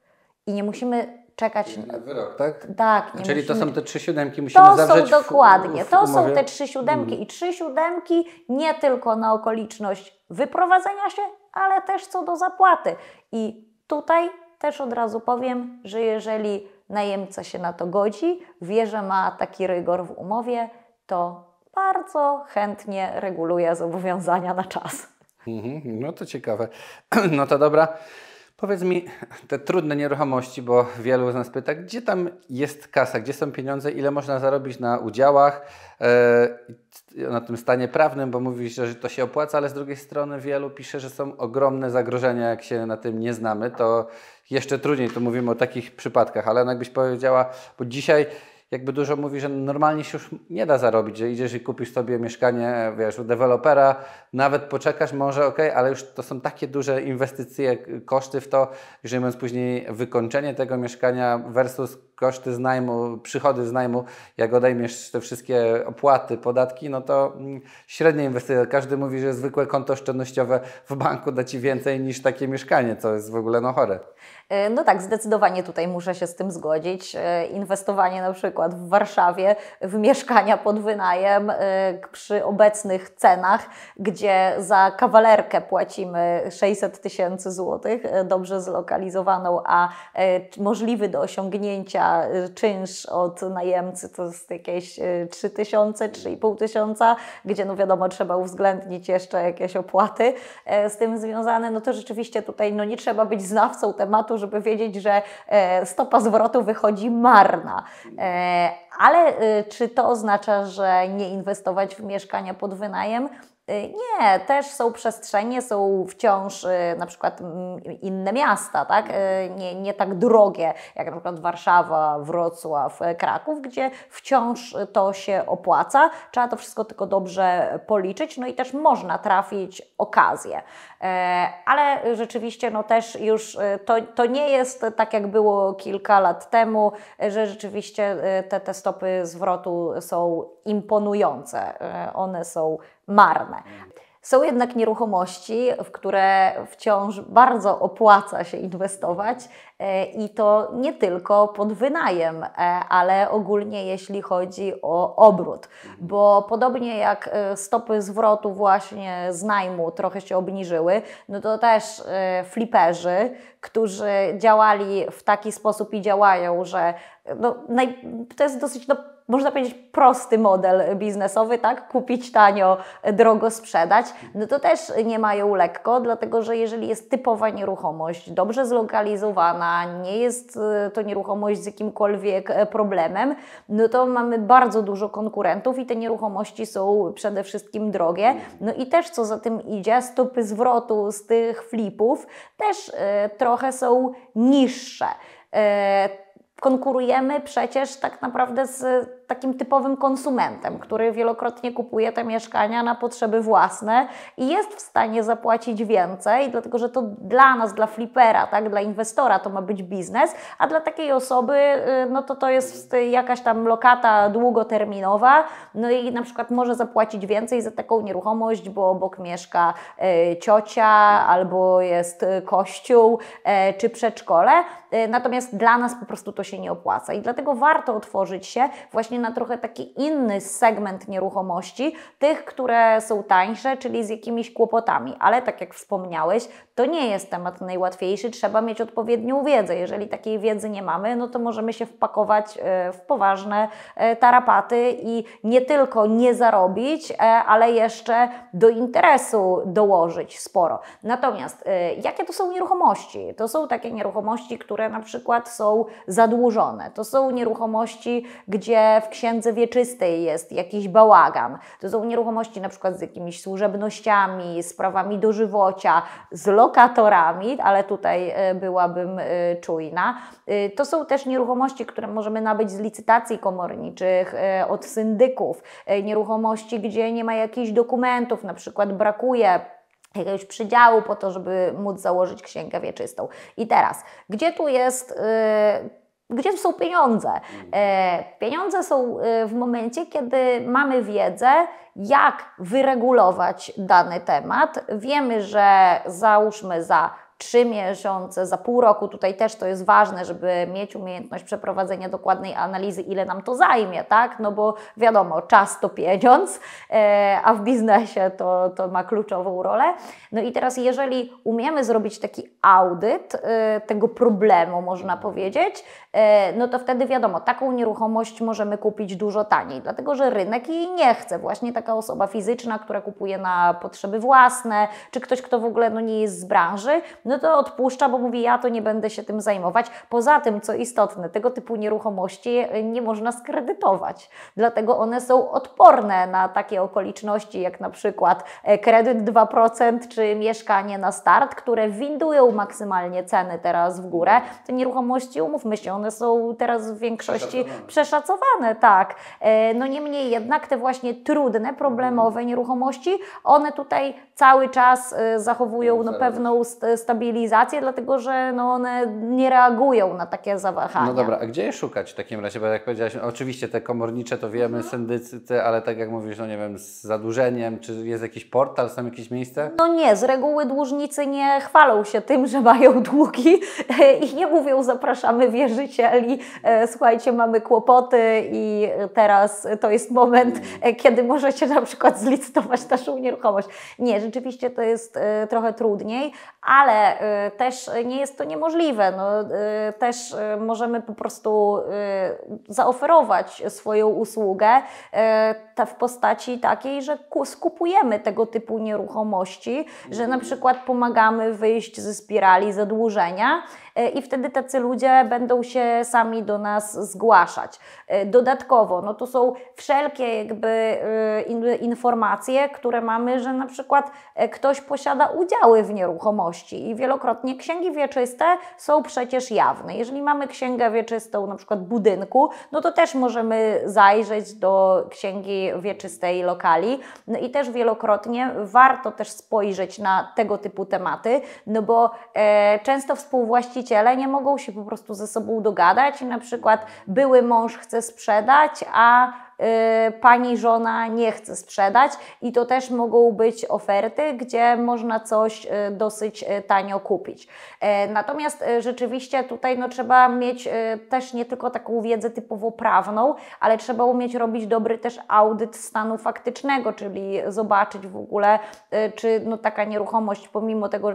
I nie musimy czekać. Na wyrok, tak? Tak. Czyli musimy... to są te trzy siódemki, musimy to zawrzeć są dokładnie, w, w to są te trzy siódemki i trzy siódemki nie tylko na okoliczność wyprowadzenia się, ale też co do zapłaty. I tutaj też od razu powiem, że jeżeli najemca się na to godzi, wie, że ma taki rygor w umowie, to bardzo chętnie reguluje zobowiązania na czas. Mhm, no to ciekawe. No to dobra. Powiedz mi te trudne nieruchomości, bo wielu z nas pyta, gdzie tam jest kasa, gdzie są pieniądze, ile można zarobić na udziałach, e, na tym stanie prawnym, bo mówisz, że to się opłaca, ale z drugiej strony wielu pisze, że są ogromne zagrożenia, jak się na tym nie znamy, to jeszcze trudniej, to mówimy o takich przypadkach, ale jakbyś powiedziała, bo dzisiaj jakby dużo mówi, że normalnie się już nie da zarobić, że idziesz i kupisz sobie mieszkanie, wiesz, u dewelopera, nawet poczekasz może, ok, ale już to są takie duże inwestycje, koszty w to, że mówiąc później wykończenie tego mieszkania versus koszty z najmu, przychody z najmu, jak odejmiesz te wszystkie opłaty, podatki, no to mm, średnia inwestycja. Każdy mówi, że zwykłe konto oszczędnościowe w banku da Ci więcej niż takie mieszkanie, co jest w ogóle no chore. E, no tak, zdecydowanie tutaj muszę się z tym zgodzić. E, inwestowanie na przykład w Warszawie w mieszkania pod wynajem e, przy obecnych cenach, gdzie za kawalerkę płacimy 600 tysięcy złotych, dobrze zlokalizowaną, a możliwy do osiągnięcia Y, czynsz od najemcy to jest jakieś 3000, y, tysiąca, gdzie no wiadomo trzeba uwzględnić jeszcze jakieś opłaty e, z tym związane, no to rzeczywiście tutaj no nie trzeba być znawcą tematu, żeby wiedzieć, że e, stopa zwrotu wychodzi marna. E, ale y, czy to oznacza, że nie inwestować w mieszkania pod wynajem? Y, nie, też są przestrzenie, są wciąż y, na przykład mm, inne miasta, tak? Y, nie, nie tak drogie jak na przykład Warszawa, Wrocław, Kraków, gdzie wciąż to się opłaca. Trzeba to wszystko tylko dobrze policzyć, no i też można trafić okazję. Ale rzeczywiście, no też już to, to nie jest tak jak było kilka lat temu, że rzeczywiście te, te stopy zwrotu są imponujące. One są marne. Są jednak nieruchomości, w które wciąż bardzo opłaca się inwestować e, i to nie tylko pod wynajem, e, ale ogólnie jeśli chodzi o obrót, mhm. bo podobnie jak e, stopy zwrotu właśnie z najmu trochę się obniżyły, no to też fliperzy, którzy działali w taki sposób i działają, że no, to jest dosyć no, można powiedzieć, prosty model biznesowy, tak? Kupić tanio, drogo sprzedać, no to też nie mają lekko, dlatego że jeżeli jest typowa nieruchomość, dobrze zlokalizowana, nie jest e, to nieruchomość z jakimkolwiek e, problemem, no to mamy bardzo dużo konkurentów i te nieruchomości są przede wszystkim drogie. No i też co za tym idzie, stopy zwrotu z tych flipów też e, trochę są niższe konkurujemy przecież tak naprawdę z takim typowym konsumentem, który wielokrotnie kupuje te mieszkania na potrzeby własne i jest w stanie zapłacić więcej, dlatego że to dla nas, dla flipera, tak, dla inwestora to ma być biznes, a dla takiej osoby y, no to to jest jakaś tam lokata długoterminowa, no i na przykład może zapłacić więcej za taką nieruchomość, bo obok mieszka y, ciocia albo jest y, kościół czy przedszkole, natomiast dla nas po prostu to się nie opłaca i dlatego warto otworzyć się właśnie na trochę taki inny segment nieruchomości, tych, które są tańsze, czyli z jakimiś kłopotami. Ale tak jak wspomniałeś, to nie jest temat najłatwiejszy, trzeba mieć odpowiednią wiedzę. Jeżeli takiej wiedzy nie mamy, no to możemy się wpakować e, w poważne e, tarapaty i nie tylko nie zarobić, e, ale jeszcze do interesu dołożyć sporo. Natomiast jakie to są nieruchomości? To są takie nieruchomości, które na przykład są zadłużone. To są nieruchomości, gdzie w księdze wieczystej jest jakiś bałagan. To są nieruchomości na przykład z jakimiś służebnościami, z prawami dożywocia, z lokatorami, ale tutaj e, byłabym e, czujna. E, to są też nieruchomości, które możemy nabyć z licytacji komorniczych, od syndyków, nieruchomości, gdzie nie ma jakichś dokumentów, na przykład brakuje jakiegoś przydziału po to, żeby móc założyć księgę wieczystą. I teraz, gdzie tu jest... Yy, gdzie są pieniądze? Mm. E, pieniądze są e, w momencie, kiedy mamy wiedzę, jak wyregulować dany temat. Wiemy, że załóżmy za trzy miesiące, za pół roku. Tutaj też to jest ważne, żeby mieć umiejętność przeprowadzenia dokładnej analizy, ile nam to zajmie, tak? No bo wiadomo, czas to pieniądz, e, a w biznesie to, to ma kluczową rolę. No i teraz, jeżeli umiemy zrobić taki audyt e, tego problemu, można mhm. powiedzieć, e, no to wtedy wiadomo, taką nieruchomość możemy kupić dużo taniej, dlatego że rynek jej nie chce. Właśnie taka osoba fizyczna, która kupuje na potrzeby własne, czy ktoś, kto w ogóle no, nie jest z branży, no no to odpuszcza, bo mówi, ja to nie będę się tym zajmować. Poza tym, co istotne, tego typu nieruchomości e, nie można skredytować, dlatego one są odporne na takie okoliczności, jak na przykład e, kredyt 2% czy mieszkanie na start, które windują maksymalnie ceny teraz w górę. Te nieruchomości, umówmy się, one są teraz w większości przeszacowane, przeszacowane tak. E, no niemniej jednak te właśnie trudne, problemowe nieruchomości, one tutaj cały czas zachowują no, pewną stabilność stabilizację, dlatego że no one nie reagują na takie zawahania. No dobra, a gdzie je szukać w takim razie? Bo jak powiedziałaś, no, oczywiście te komornicze to wiemy, mhm. syndycy, ale tak jak mówisz, no nie wiem, z zadłużeniem, czy jest jakiś portal, są jakieś miejsce? No nie, z reguły dłużnicy nie chwalą się tym, że mają długi i nie mówią zapraszamy wierzycieli, e, słuchajcie, mamy kłopoty i teraz to jest moment, mhm. e, kiedy możecie na przykład zlicytować naszą nieruchomość. Nie, rzeczywiście to jest e, trochę trudniej, ale Y, też nie jest to niemożliwe. No, y, też y, możemy po prostu zaoferować swoją usługę w postaci takiej, że skupujemy tego typu nieruchomości, że na przykład pomagamy wyjść ze spirali zadłużenia i wtedy tacy ludzie będą się sami do nas zgłaszać. Dodatkowo, no to są wszelkie jakby informacje, które mamy, że na przykład ktoś posiada udziały w nieruchomości i wielokrotnie księgi wieczyste są przecież jawne. Jeżeli mamy księgę wieczystą na przykład budynku, no to też możemy zajrzeć do księgi wieczystej lokali no i też wielokrotnie warto też spojrzeć na tego typu tematy, no bo e, często współwłaściciele nie mogą się po prostu ze sobą dogadać i na przykład były mąż chce sprzedać, a Y, pani żona nie chce sprzedać i to też mogą być oferty, gdzie można coś y, dosyć y, tanio kupić. Natomiast rzeczywiście tutaj no, trzeba mieć też nie tylko taką wiedzę typowo prawną, ale trzeba umieć robić dobry też audyt stanu faktycznego, czyli zobaczyć w ogóle, czy no, taka nieruchomość pomimo tego,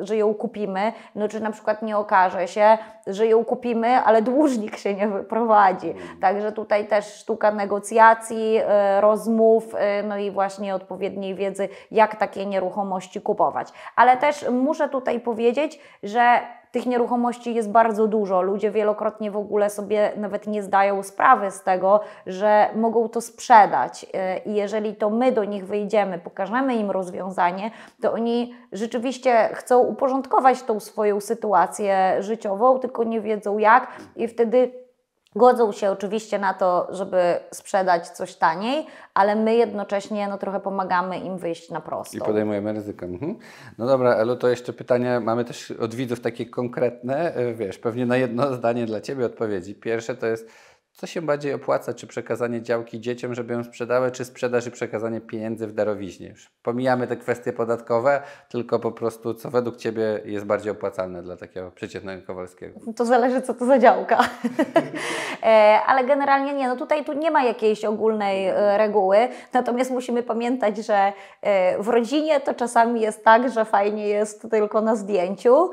że ją kupimy, no, czy na przykład nie okaże się, że ją kupimy, ale dłużnik się nie wyprowadzi. Mhm. Także tutaj też sztuka negocjacji negocjacji, e, rozmów, e, no i właśnie odpowiedniej wiedzy, jak takie nieruchomości kupować. Ale też muszę tutaj powiedzieć, że tych nieruchomości jest bardzo dużo. Ludzie wielokrotnie w ogóle sobie nawet nie zdają sprawy z tego, że mogą to sprzedać. E, I jeżeli to my do nich wyjdziemy, pokażemy im rozwiązanie, to oni rzeczywiście chcą uporządkować tą swoją sytuację życiową, tylko nie wiedzą jak, i wtedy Godzą się oczywiście na to, żeby sprzedać coś taniej, ale my jednocześnie no, trochę pomagamy im wyjść na prosto. I podejmujemy ryzyko. Mhm. No dobra, Elu, to jeszcze pytania mamy też od widzów takie konkretne, e, wiesz, pewnie na jedno zdanie dla Ciebie odpowiedzi. Pierwsze to jest co się bardziej opłaca, czy przekazanie działki dzieciom, żeby ją sprzedały, czy sprzedaż i przekazanie pieniędzy w darowiźnie? pomijamy te kwestie podatkowe, tylko po prostu co według Ciebie jest bardziej opłacalne dla takiego przeciętnego Kowalskiego? To zależy, co to za działka. E, ale generalnie nie, no tutaj tu nie ma jakiejś ogólnej e, reguły, natomiast musimy pamiętać, że e, w rodzinie to czasami jest tak, że fajnie jest tylko na zdjęciu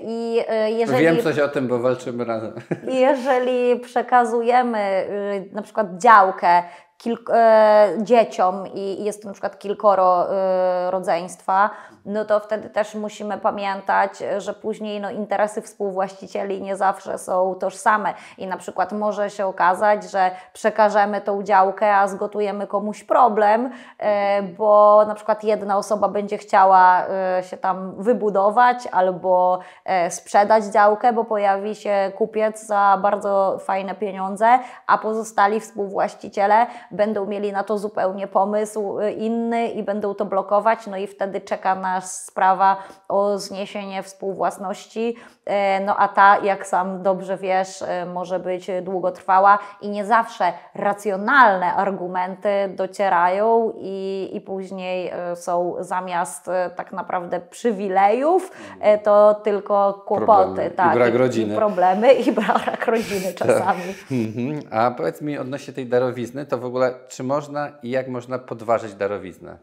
i jeżeli... Wiem coś o tym, bo walczymy razem. Jeżeli przekazu pokazujemy y, na przykład działkę kilk, e, dzieciom i jest to na przykład kilkoro e, rodzeństwa, no to wtedy też musimy pamiętać, że później no, interesy współwłaścicieli nie zawsze są tożsame i na przykład może się okazać, że przekażemy tą działkę, a zgotujemy komuś problem, e, bo na przykład jedna osoba będzie chciała e, się tam wybudować albo e, sprzedać działkę, bo pojawi się kupiec za bardzo fajne pieniądze, a pozostali współwłaściciele będą mieli na to zupełnie pomysł y, inny i będą to blokować, no i wtedy czeka nas sprawa o zniesienie współwłasności, e, no a ta, jak sam dobrze wiesz, e, może być długotrwała i nie zawsze racjonalne argumenty docierają i, i później e, są zamiast tak naprawdę przywilejów, to tylko kłopoty. Problemy. Tak, I brak rodziny. I problemy i brak rodziny tak. czasami. Mhm. A powiedz mi odnośnie tej darowizny, to w ogóle ogóle, czy można i jak można podważyć darowiznę?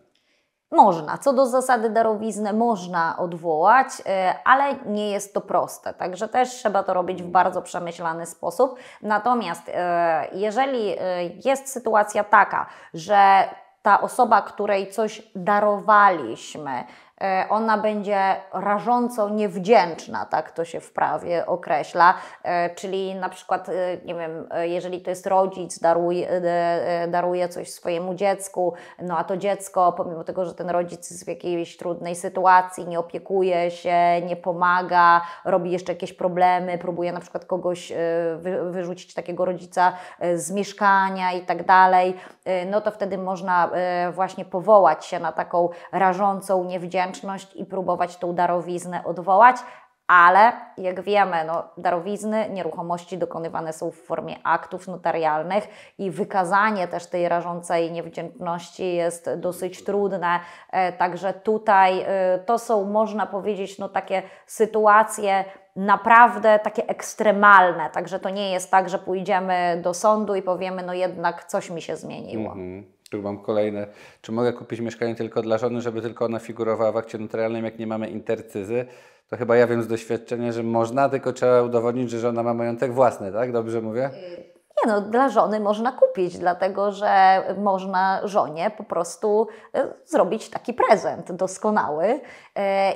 Można. Co do zasady darowiznę można odwołać, e, ale nie jest to proste, także też trzeba to robić w bardzo przemyślany sposób. Natomiast e, jeżeli e, jest sytuacja taka, że ta osoba, której coś darowaliśmy, E, ona będzie rażąco niewdzięczna, tak to się w prawie określa, e, czyli na przykład, e, nie wiem, jeżeli to jest rodzic, daruje, daruje coś swojemu dziecku, no a to dziecko, pomimo tego, że ten rodzic jest w jakiejś trudnej sytuacji, nie opiekuje się, nie pomaga, robi jeszcze jakieś problemy, próbuje na przykład kogoś wyrzucić takiego rodzica z mieszkania i tak dalej, no to wtedy można właśnie powołać się na taką rażącą niewdzięczność, wdzięczność i próbować tą darowiznę odwołać, ale jak wiemy, no, darowizny, nieruchomości dokonywane są w formie aktów notarialnych i wykazanie też tej rażącej niewdzięczności jest dosyć trudne. E, także tutaj e, to są, można powiedzieć, no, takie sytuacje, naprawdę takie ekstremalne. Także to nie jest tak, że pójdziemy do sądu i powiemy, no jednak coś mi się zmieniło. Mm -hmm. Tu mam kolejne. Czy mogę kupić mieszkanie tylko dla żony, żeby tylko ona figurowała w akcie notarialnym, jak nie mamy intercyzy? To chyba ja wiem z doświadczenia, że można, tylko trzeba udowodnić, że żona ma majątek własny, tak? Dobrze mówię? Y, nie no, dla żony można kupić, dlatego że można żonie po prostu y, zrobić taki prezent doskonały. Y,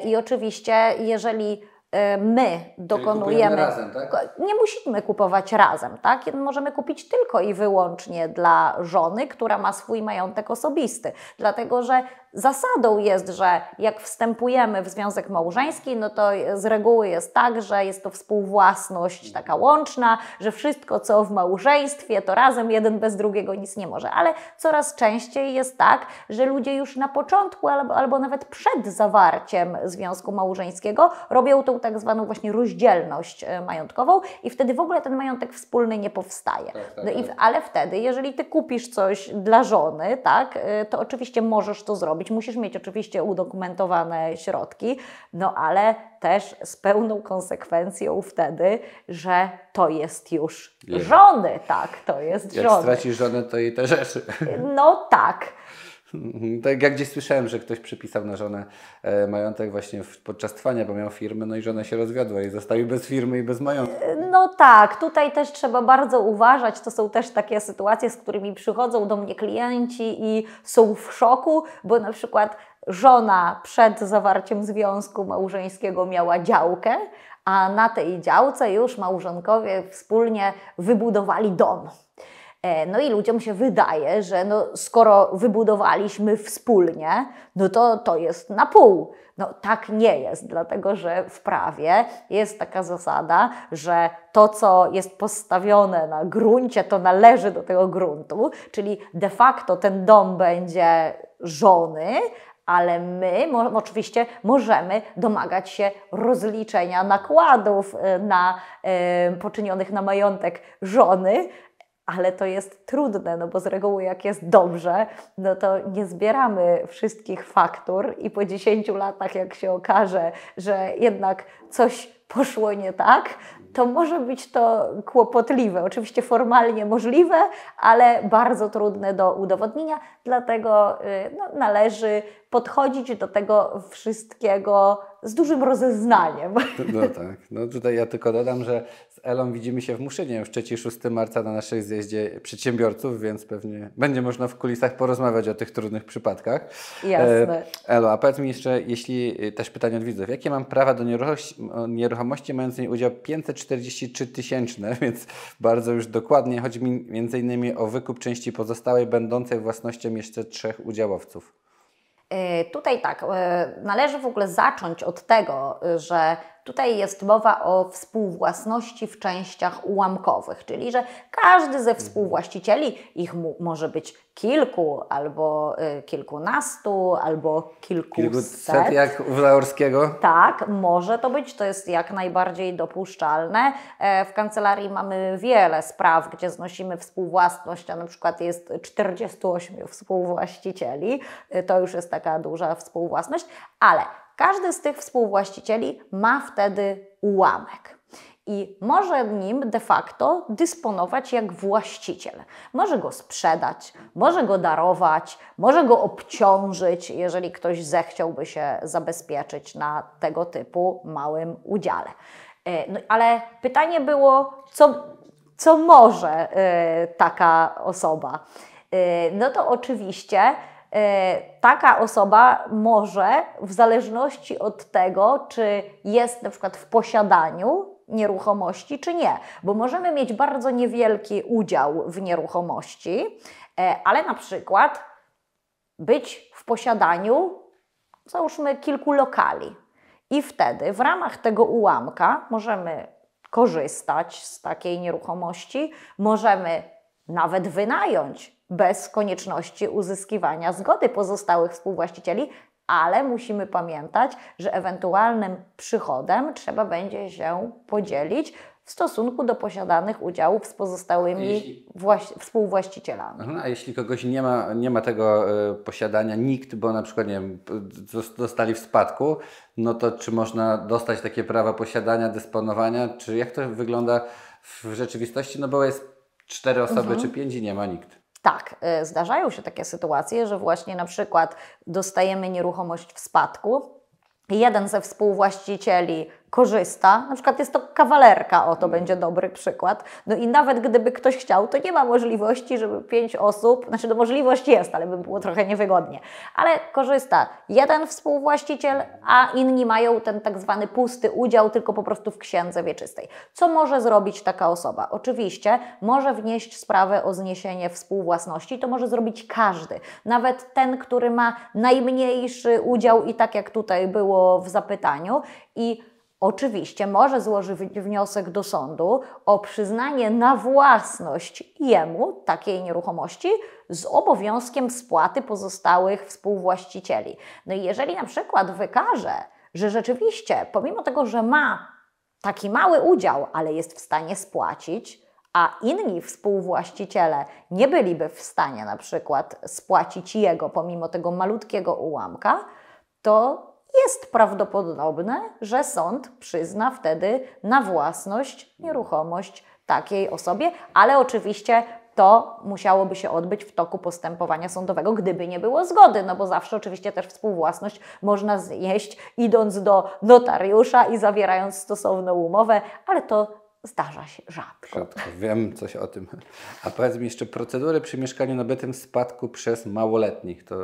I oczywiście, jeżeli Y, my dokonujemy. Razem, tak? Nie musimy kupować razem, tak? Możemy kupić tylko i wyłącznie dla żony, która ma swój majątek osobisty. Dlatego, że zasadą jest, że jak wstępujemy w związek małżeński, no to z reguły jest tak, że jest to współwłasność taka łączna, że wszystko co w małżeństwie to razem jeden bez drugiego nic nie może. Ale coraz częściej jest tak, że ludzie już na początku albo, albo nawet przed zawarciem związku małżeńskiego robią tą tak zwaną właśnie rozdzielność e, majątkową i wtedy w ogóle ten majątek wspólny nie powstaje. Tak, tak, no i tak. ale wtedy, jeżeli ty kupisz coś dla żony, tak, e, to oczywiście możesz to zrobić zrobić. Musisz mieć oczywiście udokumentowane środki, no ale też z pełną konsekwencją wtedy, że to jest już żony, tak, to jest Jak żony. Jak stracisz żonę, to jej te rzeczy. No tak. Mhm. Tak jak gdzieś słyszałem, że ktoś przypisał na żonę e, majątek właśnie podczas trwania, bo miał firmę, no i żona się rozwiodła i zostawił bez firmy i bez majątku. No tak, tutaj też trzeba bardzo uważać. To są też takie sytuacje, z którymi przychodzą do mnie klienci i są w szoku, bo na przykład żona przed zawarciem związku małżeńskiego miała działkę, a na tej działce już małżonkowie wspólnie wybudowali dom. E, no i ludziom się wydaje, że no, skoro wybudowaliśmy wspólnie, no to to jest na pół. No tak nie jest, dlatego że w prawie jest taka zasada, że to, co jest postawione na gruncie, to należy do tego gruntu, czyli de facto ten dom będzie żony, ale my mo oczywiście możemy domagać się rozliczenia nakładów e, na e, poczynionych na majątek żony ale to jest trudne, no bo z reguły jak jest dobrze, no to nie zbieramy wszystkich faktur i po 10 latach, jak się okaże, że jednak coś poszło nie tak, to może być to kłopotliwe. Oczywiście formalnie możliwe, ale bardzo trudne do udowodnienia, dlatego y, no, należy podchodzić do tego wszystkiego z dużym rozeznaniem. No tak. No tutaj ja tylko dodam, że z Elą widzimy się w Muszynie już 3-6 marca na naszej zjeździe przedsiębiorców, więc pewnie będzie można w kulisach porozmawiać o tych trudnych przypadkach. Jasne. E, Elo, a powiedz mi jeszcze, jeśli e, też pytanie od widzów, jakie mam prawa do nieruchomości, nieruchomości mając w niej udział 543 tysięczne, więc bardzo już dokładnie, chodzi mi m.in. o wykup części pozostałej będącej własnością jeszcze trzech udziałowców. E, tutaj tak, należy w ogóle zacząć od tego, że Tutaj jest mowa o współwłasności w częściach ułamkowych, czyli że każdy ze mhm. współwłaścicieli, ich może być kilku, albo y, kilkunastu, albo kilkuset. jak u Zaorskiego? Tak, może to być, to jest jak najbardziej dopuszczalne. E, w kancelarii mamy wiele spraw, gdzie znosimy współwłasność, a na przykład jest 48 współwłaścicieli, e, to już jest taka duża współwłasność, ale każdy z tych współwłaścicieli ma wtedy ułamek. I może nim de facto dysponować jak właściciel. Może go sprzedać, może go darować, może go obciążyć, jeżeli ktoś zechciałby się zabezpieczyć na tego typu małym udziale. E, no, ale pytanie było, co, co może e, taka osoba? E, no to oczywiście E, taka osoba może, w zależności od tego, czy jest na przykład w posiadaniu nieruchomości, czy nie, bo możemy mieć bardzo niewielki udział w nieruchomości, e, ale na przykład być w posiadaniu, załóżmy, kilku lokali. I wtedy w ramach tego ułamka możemy korzystać z takiej nieruchomości, możemy nawet wynająć bez konieczności uzyskiwania zgody pozostałych współwłaścicieli, ale musimy pamiętać, że ewentualnym przychodem trzeba będzie się podzielić w stosunku do posiadanych udziałów z pozostałymi jeśli... współwłaścicielami. a jeśli kogoś nie ma, nie ma tego e, posiadania nikt, bo na przykład nie wiem, dostali w spadku, no to czy można dostać takie prawa posiadania, dysponowania, czy jak to wygląda w rzeczywistości, no bo jest cztery osoby mhm. czy pięć i nie ma nikt. Tak, y, zdarzają się takie sytuacje, że właśnie na przykład dostajemy nieruchomość w spadku. Jeden ze współwłaścicieli korzysta, na przykład jest to kawalerka, o to mm. będzie dobry przykład, no i nawet gdyby ktoś chciał, to nie ma możliwości, żeby pięć osób, znaczy to no, możliwość jest, ale by było trochę niewygodnie, ale korzysta jeden współwłaściciel, a inni mają ten tak zwany pusty udział, tylko po prostu w księdze wieczystej. Co może zrobić taka osoba? Oczywiście może wnieść sprawę o zniesienie współwłasności, to może zrobić każdy, nawet ten, który ma najmniejszy udział i tak jak tutaj było w zapytaniu i Oczywiście może złożyć wniosek do sądu o przyznanie na własność jemu takiej nieruchomości z obowiązkiem spłaty pozostałych współwłaścicieli. No i jeżeli na przykład wykaże, że rzeczywiście, pomimo tego, że ma taki mały udział, ale jest w stanie spłacić, a inni współwłaściciele nie byliby w stanie na przykład spłacić jego pomimo tego malutkiego ułamka, to jest prawdopodobne, że sąd przyzna wtedy na własność nieruchomość takiej osobie, ale oczywiście to musiałoby się odbyć w toku postępowania sądowego, gdyby nie było zgody, no bo zawsze oczywiście też współwłasność można zjeść idąc do notariusza i zawierając stosowną umowę, ale to zdarza się rzadko. Rzadko, wiem coś o tym. A powiedz mi jeszcze, procedury przy mieszkaniu nabytym w spadku przez małoletnich, to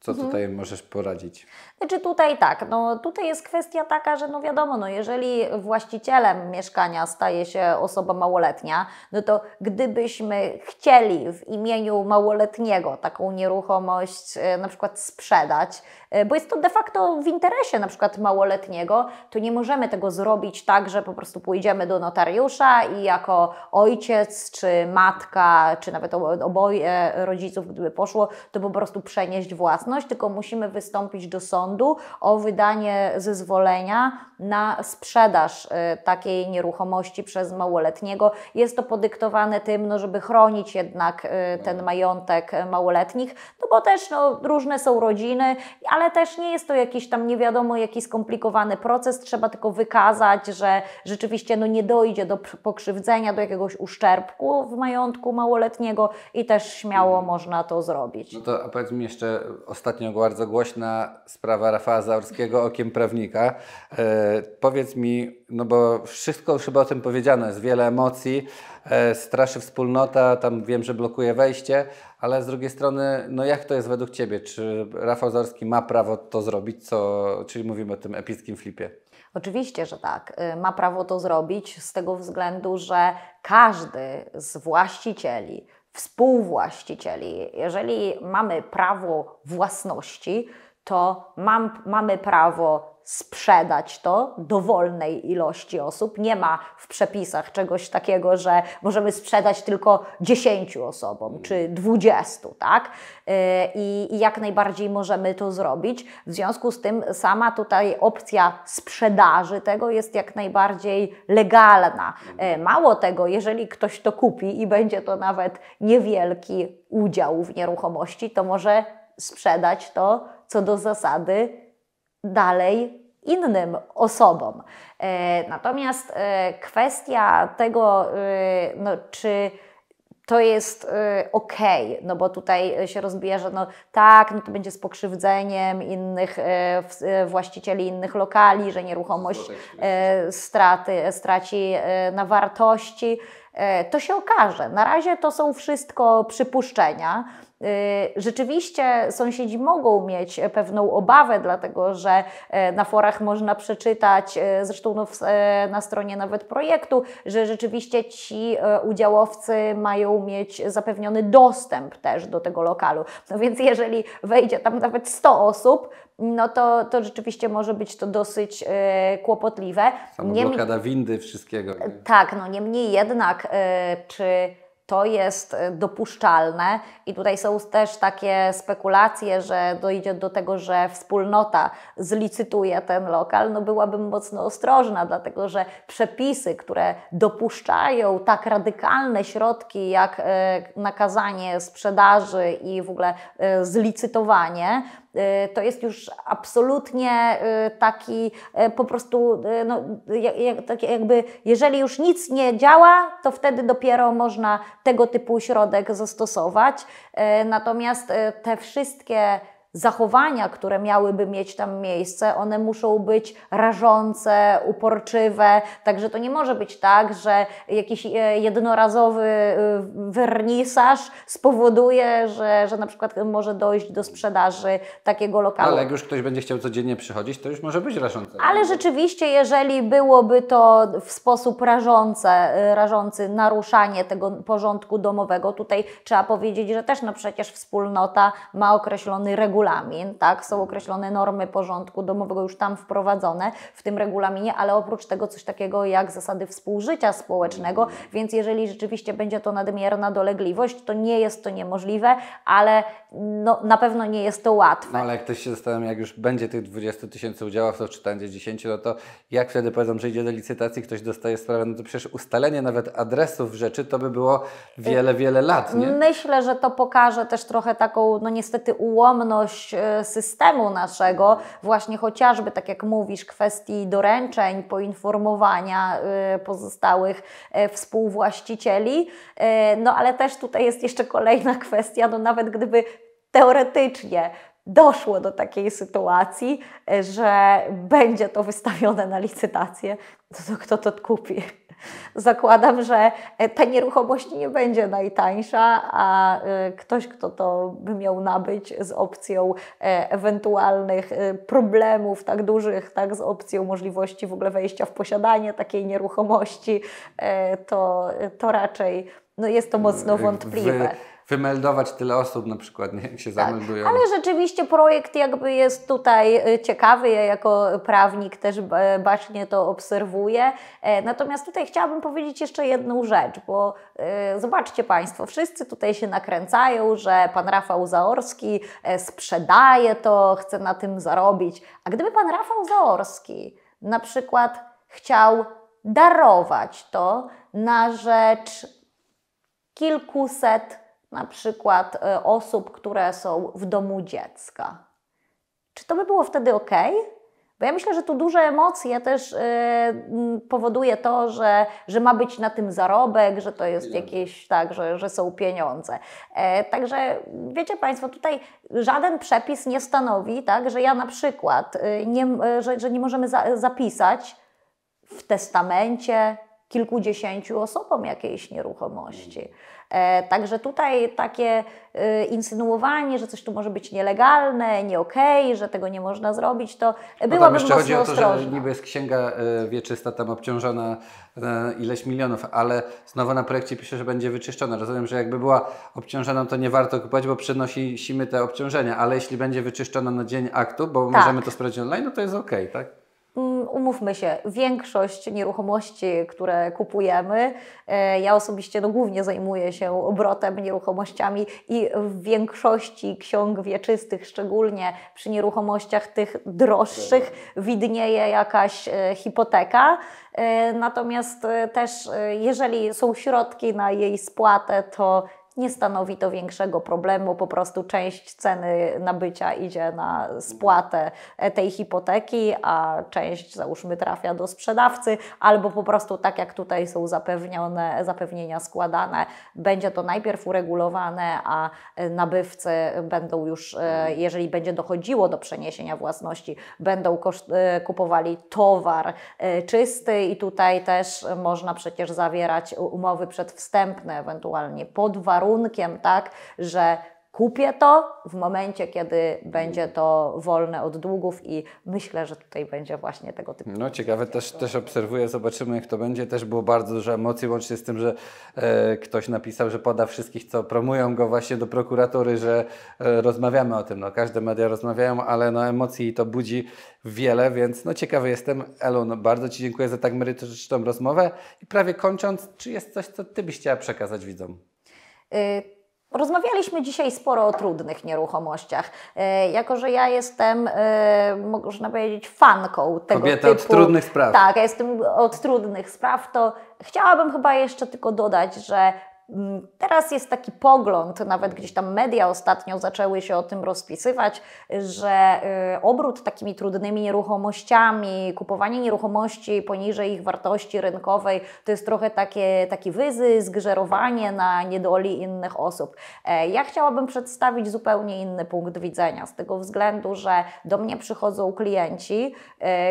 co mhm. tutaj mhm. możesz poradzić? Znaczy tutaj tak, no tutaj jest kwestia taka, że no wiadomo, no jeżeli właścicielem mieszkania staje się osoba małoletnia, no to gdybyśmy chcieli w imieniu małoletniego taką nieruchomość e, na przykład sprzedać, E, bo jest to de facto w interesie na przykład małoletniego, to nie możemy tego zrobić tak, że po prostu pójdziemy do notariusza i jako ojciec, czy matka, czy nawet oboje rodziców, gdyby poszło, to po prostu przenieść własność, tylko musimy wystąpić do sądu o wydanie zezwolenia na sprzedaż e, takiej nieruchomości przez małoletniego. Jest to podyktowane tym, no, żeby chronić jednak e, ten mhm. majątek małoletnich, no bo też no, różne są rodziny, ale ale też nie jest to jakiś tam nie wiadomo jaki skomplikowany proces, trzeba tylko wykazać, że rzeczywiście no nie dojdzie do pokrzywdzenia, do jakiegoś uszczerbku w majątku małoletniego i też śmiało mhm. można to zrobić. No to a powiedz mi jeszcze ostatnio bardzo głośna sprawa Rafała Zaorskiego okiem prawnika. E, powiedz mi, no bo wszystko już chyba o tym powiedziano, jest wiele emocji, e, straszy wspólnota, tam wiem, że blokuje wejście, ale z drugiej strony, no jak to jest według Ciebie? Czy Rafał Zorski ma prawo to zrobić, co, czyli mówimy o tym epickim flipie? Oczywiście, że tak. Y, ma prawo to zrobić z tego względu, że każdy z właścicieli, współwłaścicieli, jeżeli mamy prawo własności, to mam, mamy prawo sprzedać to dowolnej ilości osób. Nie ma w przepisach czegoś takiego, że możemy sprzedać tylko 10 osobom czy 20, tak? Y, I, I jak najbardziej możemy to zrobić. W związku z tym sama tutaj opcja sprzedaży tego jest jak najbardziej legalna. Y, mało tego, jeżeli ktoś to kupi i będzie to nawet niewielki udział w nieruchomości, to może sprzedać to co do zasady dalej innym osobom. E, natomiast e, kwestia tego, e, no, czy to jest ok, no bo tutaj się rozbija, że no tak, no to będzie z pokrzywdzeniem innych właścicieli innych lokali, że nieruchomość straty, straci na wartości. To się okaże. Na razie to są wszystko przypuszczenia. Y, rzeczywiście sąsiedzi mogą mieć e, pewną obawę, dlatego że e, na forach można przeczytać, e, zresztą no, na stronie nawet projektu, że rzeczywiście ci udziałowcy mają mieć zapewniony dostęp też do tego lokalu. No więc jeżeli wejdzie tam nawet 100 osób, no to, to rzeczywiście może być to dosyć kłopotliwe. Samo blokada windy wszystkiego. Nie? Tak, no niemniej jednak, czy to jest e, dopuszczalne. I tutaj są też takie spekulacje, że dojdzie do tego, że wspólnota zlicytuje ten lokal. No byłabym mocno ostrożna, dlatego że przepisy, które dopuszczają tak radykalne środki jak e, nakazanie sprzedaży i w ogóle e, zlicytowanie, Y, to jest już absolutnie y, taki y, po prostu, no, tak jakby, jeżeli już nic nie działa, to wtedy dopiero można tego typu środek zastosować. Natomiast te wszystkie zachowania, które miałyby mieć tam miejsce, one muszą być rażące, uporczywe, także to nie może być tak, że jakiś e, jednorazowy e, wernisaż spowoduje, że, że na przykład może dojść do sprzedaży takiego lokalu. Ale jak już ktoś będzie chciał codziennie przychodzić, to już może być rażące. Ale rzeczywiście, jeżeli byłoby to w sposób rażące, e, rażący naruszanie tego porządku domowego, tutaj trzeba powiedzieć, że też no przecież wspólnota ma określony regulamin regulamin, tak? Są określone normy porządku domowego już tam wprowadzone w tym regulaminie, ale oprócz tego coś takiego jak zasady współżycia społecznego, mhm. więc jeżeli rzeczywiście będzie to nadmierna dolegliwość, to nie jest to niemożliwe, ale no, na pewno nie jest to łatwe. No, ale jak ktoś się zastanawia, jak już będzie tych 20 tysięcy udziałowców, czy będzie 10, no to jak wtedy powiedzą, że idzie do licytacji, ktoś dostaje sprawę, no to przecież ustalenie nawet adresów rzeczy to by było wiele, wiele lat, nie? Myślę, że to pokaże też trochę taką, no niestety, ułomność wartość e, systemu naszego, właśnie chociażby, tak jak mówisz, kwestii doręczeń, poinformowania e, pozostałych e, współwłaścicieli. No ale też tutaj jest jeszcze kolejna kwestia, no nawet gdyby teoretycznie doszło do takiej sytuacji, że będzie to wystawione na licytację, to, to kto to kupi? Zakładam, że e, ta nieruchomość nie będzie najtańsza, a e, ktoś, kto to by miał nabyć z opcją e, ewentualnych problemów tak dużych, tak z opcją możliwości w ogóle wejścia w posiadanie takiej nieruchomości, to, to raczej no jest to mocno mm, wątpliwe wymeldować tyle osób na przykład, nie? Jak się tak. Ale rzeczywiście projekt jakby jest tutaj y, ciekawy, ja jako prawnik też e, bacznie to obserwuję. E, natomiast tutaj chciałabym powiedzieć jeszcze jedną rzecz, bo e, zobaczcie Państwo, wszyscy tutaj się nakręcają, że pan Rafał Zaorski sprzedaje to, chce na tym zarobić. A gdyby pan Rafał Zaorski na przykład chciał darować to na rzecz kilkuset na przykład e, osób, które są w domu dziecka. Czy to by było wtedy ok? Bo ja myślę, że tu duże emocje też yy, powoduje to, że, że ma być na tym zarobek, że to jest jakieś tak, że, że są pieniądze. E, także wiecie Państwo, tutaj żaden przepis nie stanowi, tak, że ja na przykład, yy, nie, yy, że, że nie możemy za, zapisać w testamencie kilkudziesięciu osobom jakiejś nieruchomości. Mhm. E, także tutaj takie e, insynuowanie, że coś tu może być nielegalne, nie okej, okay, że tego nie można zrobić, to no byłabym jeszcze chodzi o to, ostrożna. że niby jest księga e, wieczysta tam obciążona ileś milionów, ale znowu na projekcie pisze, że będzie wyczyszczona. Rozumiem, że jakby była obciążona, to nie warto kupować, bo przenosimy te obciążenia, ale jeśli będzie wyczyszczona na dzień aktu, bo tak. możemy to sprawdzić online, no to jest okej, okay, tak? Mm, umówmy się, większość nieruchomości, które kupujemy, e, ja osobiście no, głównie zajmuję się obrotem nieruchomościami i w większości ksiąg wieczystych, szczególnie przy nieruchomościach tych droższych, widnieje jakaś e, hipoteka. E, natomiast też, jeżeli są środki na jej spłatę, to nie stanowi to większego problemu, po prostu część ceny nabycia idzie na spłatę tej hipoteki, a część załóżmy trafia do sprzedawcy, albo po prostu tak jak tutaj są zapewnione, zapewnienia składane, będzie to najpierw uregulowane, a nabywcy będą już, e, jeżeli będzie dochodziło do przeniesienia własności, będą e, kupowali towar e, czysty i tutaj też można przecież zawierać umowy przedwstępne, ewentualnie pod warunkiem, warunkiem, tak, że kupię to w momencie, kiedy będzie to wolne od długów i myślę, że tutaj będzie właśnie tego typu. No ciekawe, też, też obserwuję, zobaczymy jak to będzie. Też było bardzo dużo emocji, łącznie z tym, że e, ktoś napisał, że poda wszystkich, co promują go właśnie do prokuratury, że e, rozmawiamy o tym. No, każde media rozmawiają, ale no, emocji to budzi wiele, więc no ciekawy jestem. Elon, no, bardzo Ci dziękuję za tak merytoryczną rozmowę i prawie kończąc, czy jest coś, co Ty byś chciała przekazać widzom? Y, rozmawialiśmy dzisiaj sporo o trudnych nieruchomościach. Y, jako, że ja jestem, y, można powiedzieć, fanką tego Kobieta typu... od trudnych spraw. Tak, ja jestem od trudnych spraw, to chciałabym chyba jeszcze tylko dodać, że Mm, teraz jest taki pogląd, nawet gdzieś tam media ostatnio zaczęły się o tym rozpisywać, że y, obrót takimi trudnymi nieruchomościami, kupowanie nieruchomości poniżej ich wartości rynkowej to jest trochę takie, taki wyzysk, żerowanie na niedoli innych osób. E, ja chciałabym przedstawić zupełnie inny punkt widzenia, z tego względu, że do mnie przychodzą klienci,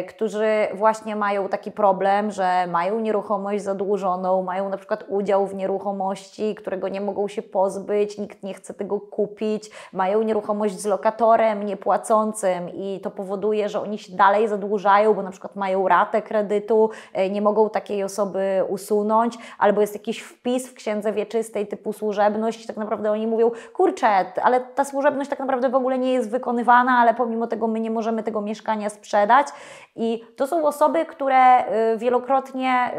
y, którzy właśnie mają taki problem, że mają nieruchomość zadłużoną, mają na przykład udział w nieruchomości, nieruchomości, którego nie mogą się pozbyć, nikt nie chce tego kupić, mają nieruchomość z lokatorem niepłacącym i to powoduje, że oni się dalej zadłużają, bo na przykład mają ratę kredytu, e, nie mogą takiej osoby usunąć, albo jest jakiś wpis w księdze wieczystej typu służebność, tak naprawdę oni mówią, kurczę, ale ta służebność tak naprawdę w ogóle nie jest wykonywana, ale pomimo tego my nie możemy tego mieszkania sprzedać i to są osoby, które y, wielokrotnie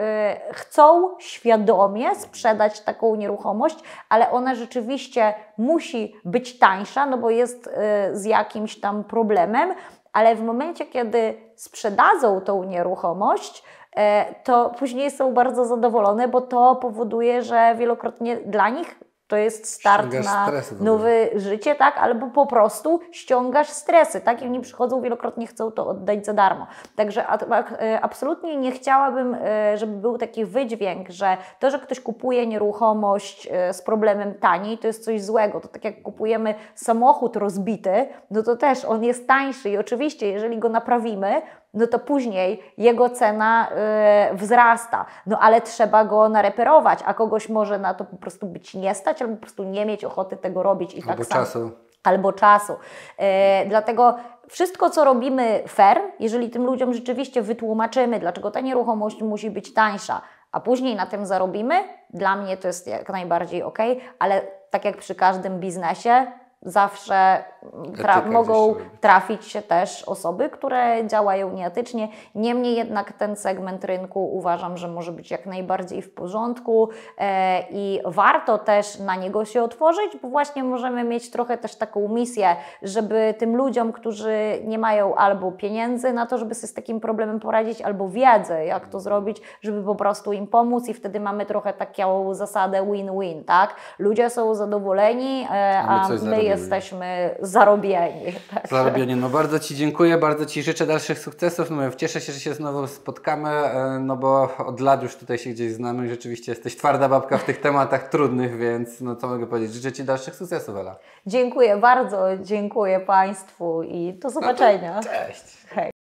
y, chcą świadomie sprzedać taką nieruchomość, ale ona rzeczywiście musi być tańsza, no bo jest y, z jakimś tam problemem, ale w momencie, kiedy sprzedadzą tą nieruchomość, e, to później są bardzo zadowolone, bo to powoduje, że wielokrotnie dla nich to jest start na nowe życie, tak? Albo po prostu ściągasz stresy, tak? I oni przychodzą wielokrotnie, chcą to oddać za darmo. Także e, absolutnie nie chciałabym, e, żeby był taki wydźwięk, że to, że ktoś kupuje nieruchomość e, z problemem taniej, to jest coś złego. To tak jak kupujemy samochód rozbity, no to też on jest tańszy i oczywiście, jeżeli go naprawimy, no to później jego cena y, wzrasta. No ale trzeba go nareperować, a kogoś może na to po prostu być nie stać, albo po prostu nie mieć ochoty tego robić i tak albo tak samo. Czasu. Albo czasu. Y, dlatego wszystko, co robimy fair, jeżeli tym ludziom rzeczywiście wytłumaczymy, dlaczego ta nieruchomość musi być tańsza, a później na tym zarobimy, dla mnie to jest jak najbardziej ok, ale tak jak przy każdym biznesie, zawsze mm, tra mogą trafić się też osoby, które działają nieetycznie. Niemniej jednak ten segment rynku uważam, że może być jak najbardziej w porządku e, i warto też na niego się otworzyć, bo właśnie możemy mieć trochę też taką misję, żeby tym ludziom, którzy nie mają albo pieniędzy na to, żeby sobie z takim problemem poradzić, albo wiedzy, jak to zrobić, żeby po prostu im pomóc i wtedy mamy trochę taką zasadę win-win, tak? Ludzie są zadowoleni, e, a my, my jesteśmy zarobieni. Tak. Zarobieni. No bardzo Ci dziękuję, bardzo Ci życzę dalszych sukcesów. Mówię, no, cieszę się, że się znowu spotkamy, e, no bo od lat już tutaj się gdzieś znamy i rzeczywiście jesteś twarda babka w tych tematach trudnych, więc no co mogę powiedzieć, życzę Ci dalszych sukcesów, Ela. Dziękuję bardzo, dziękuję Państwu i do no zobaczenia. No cześć. Hej.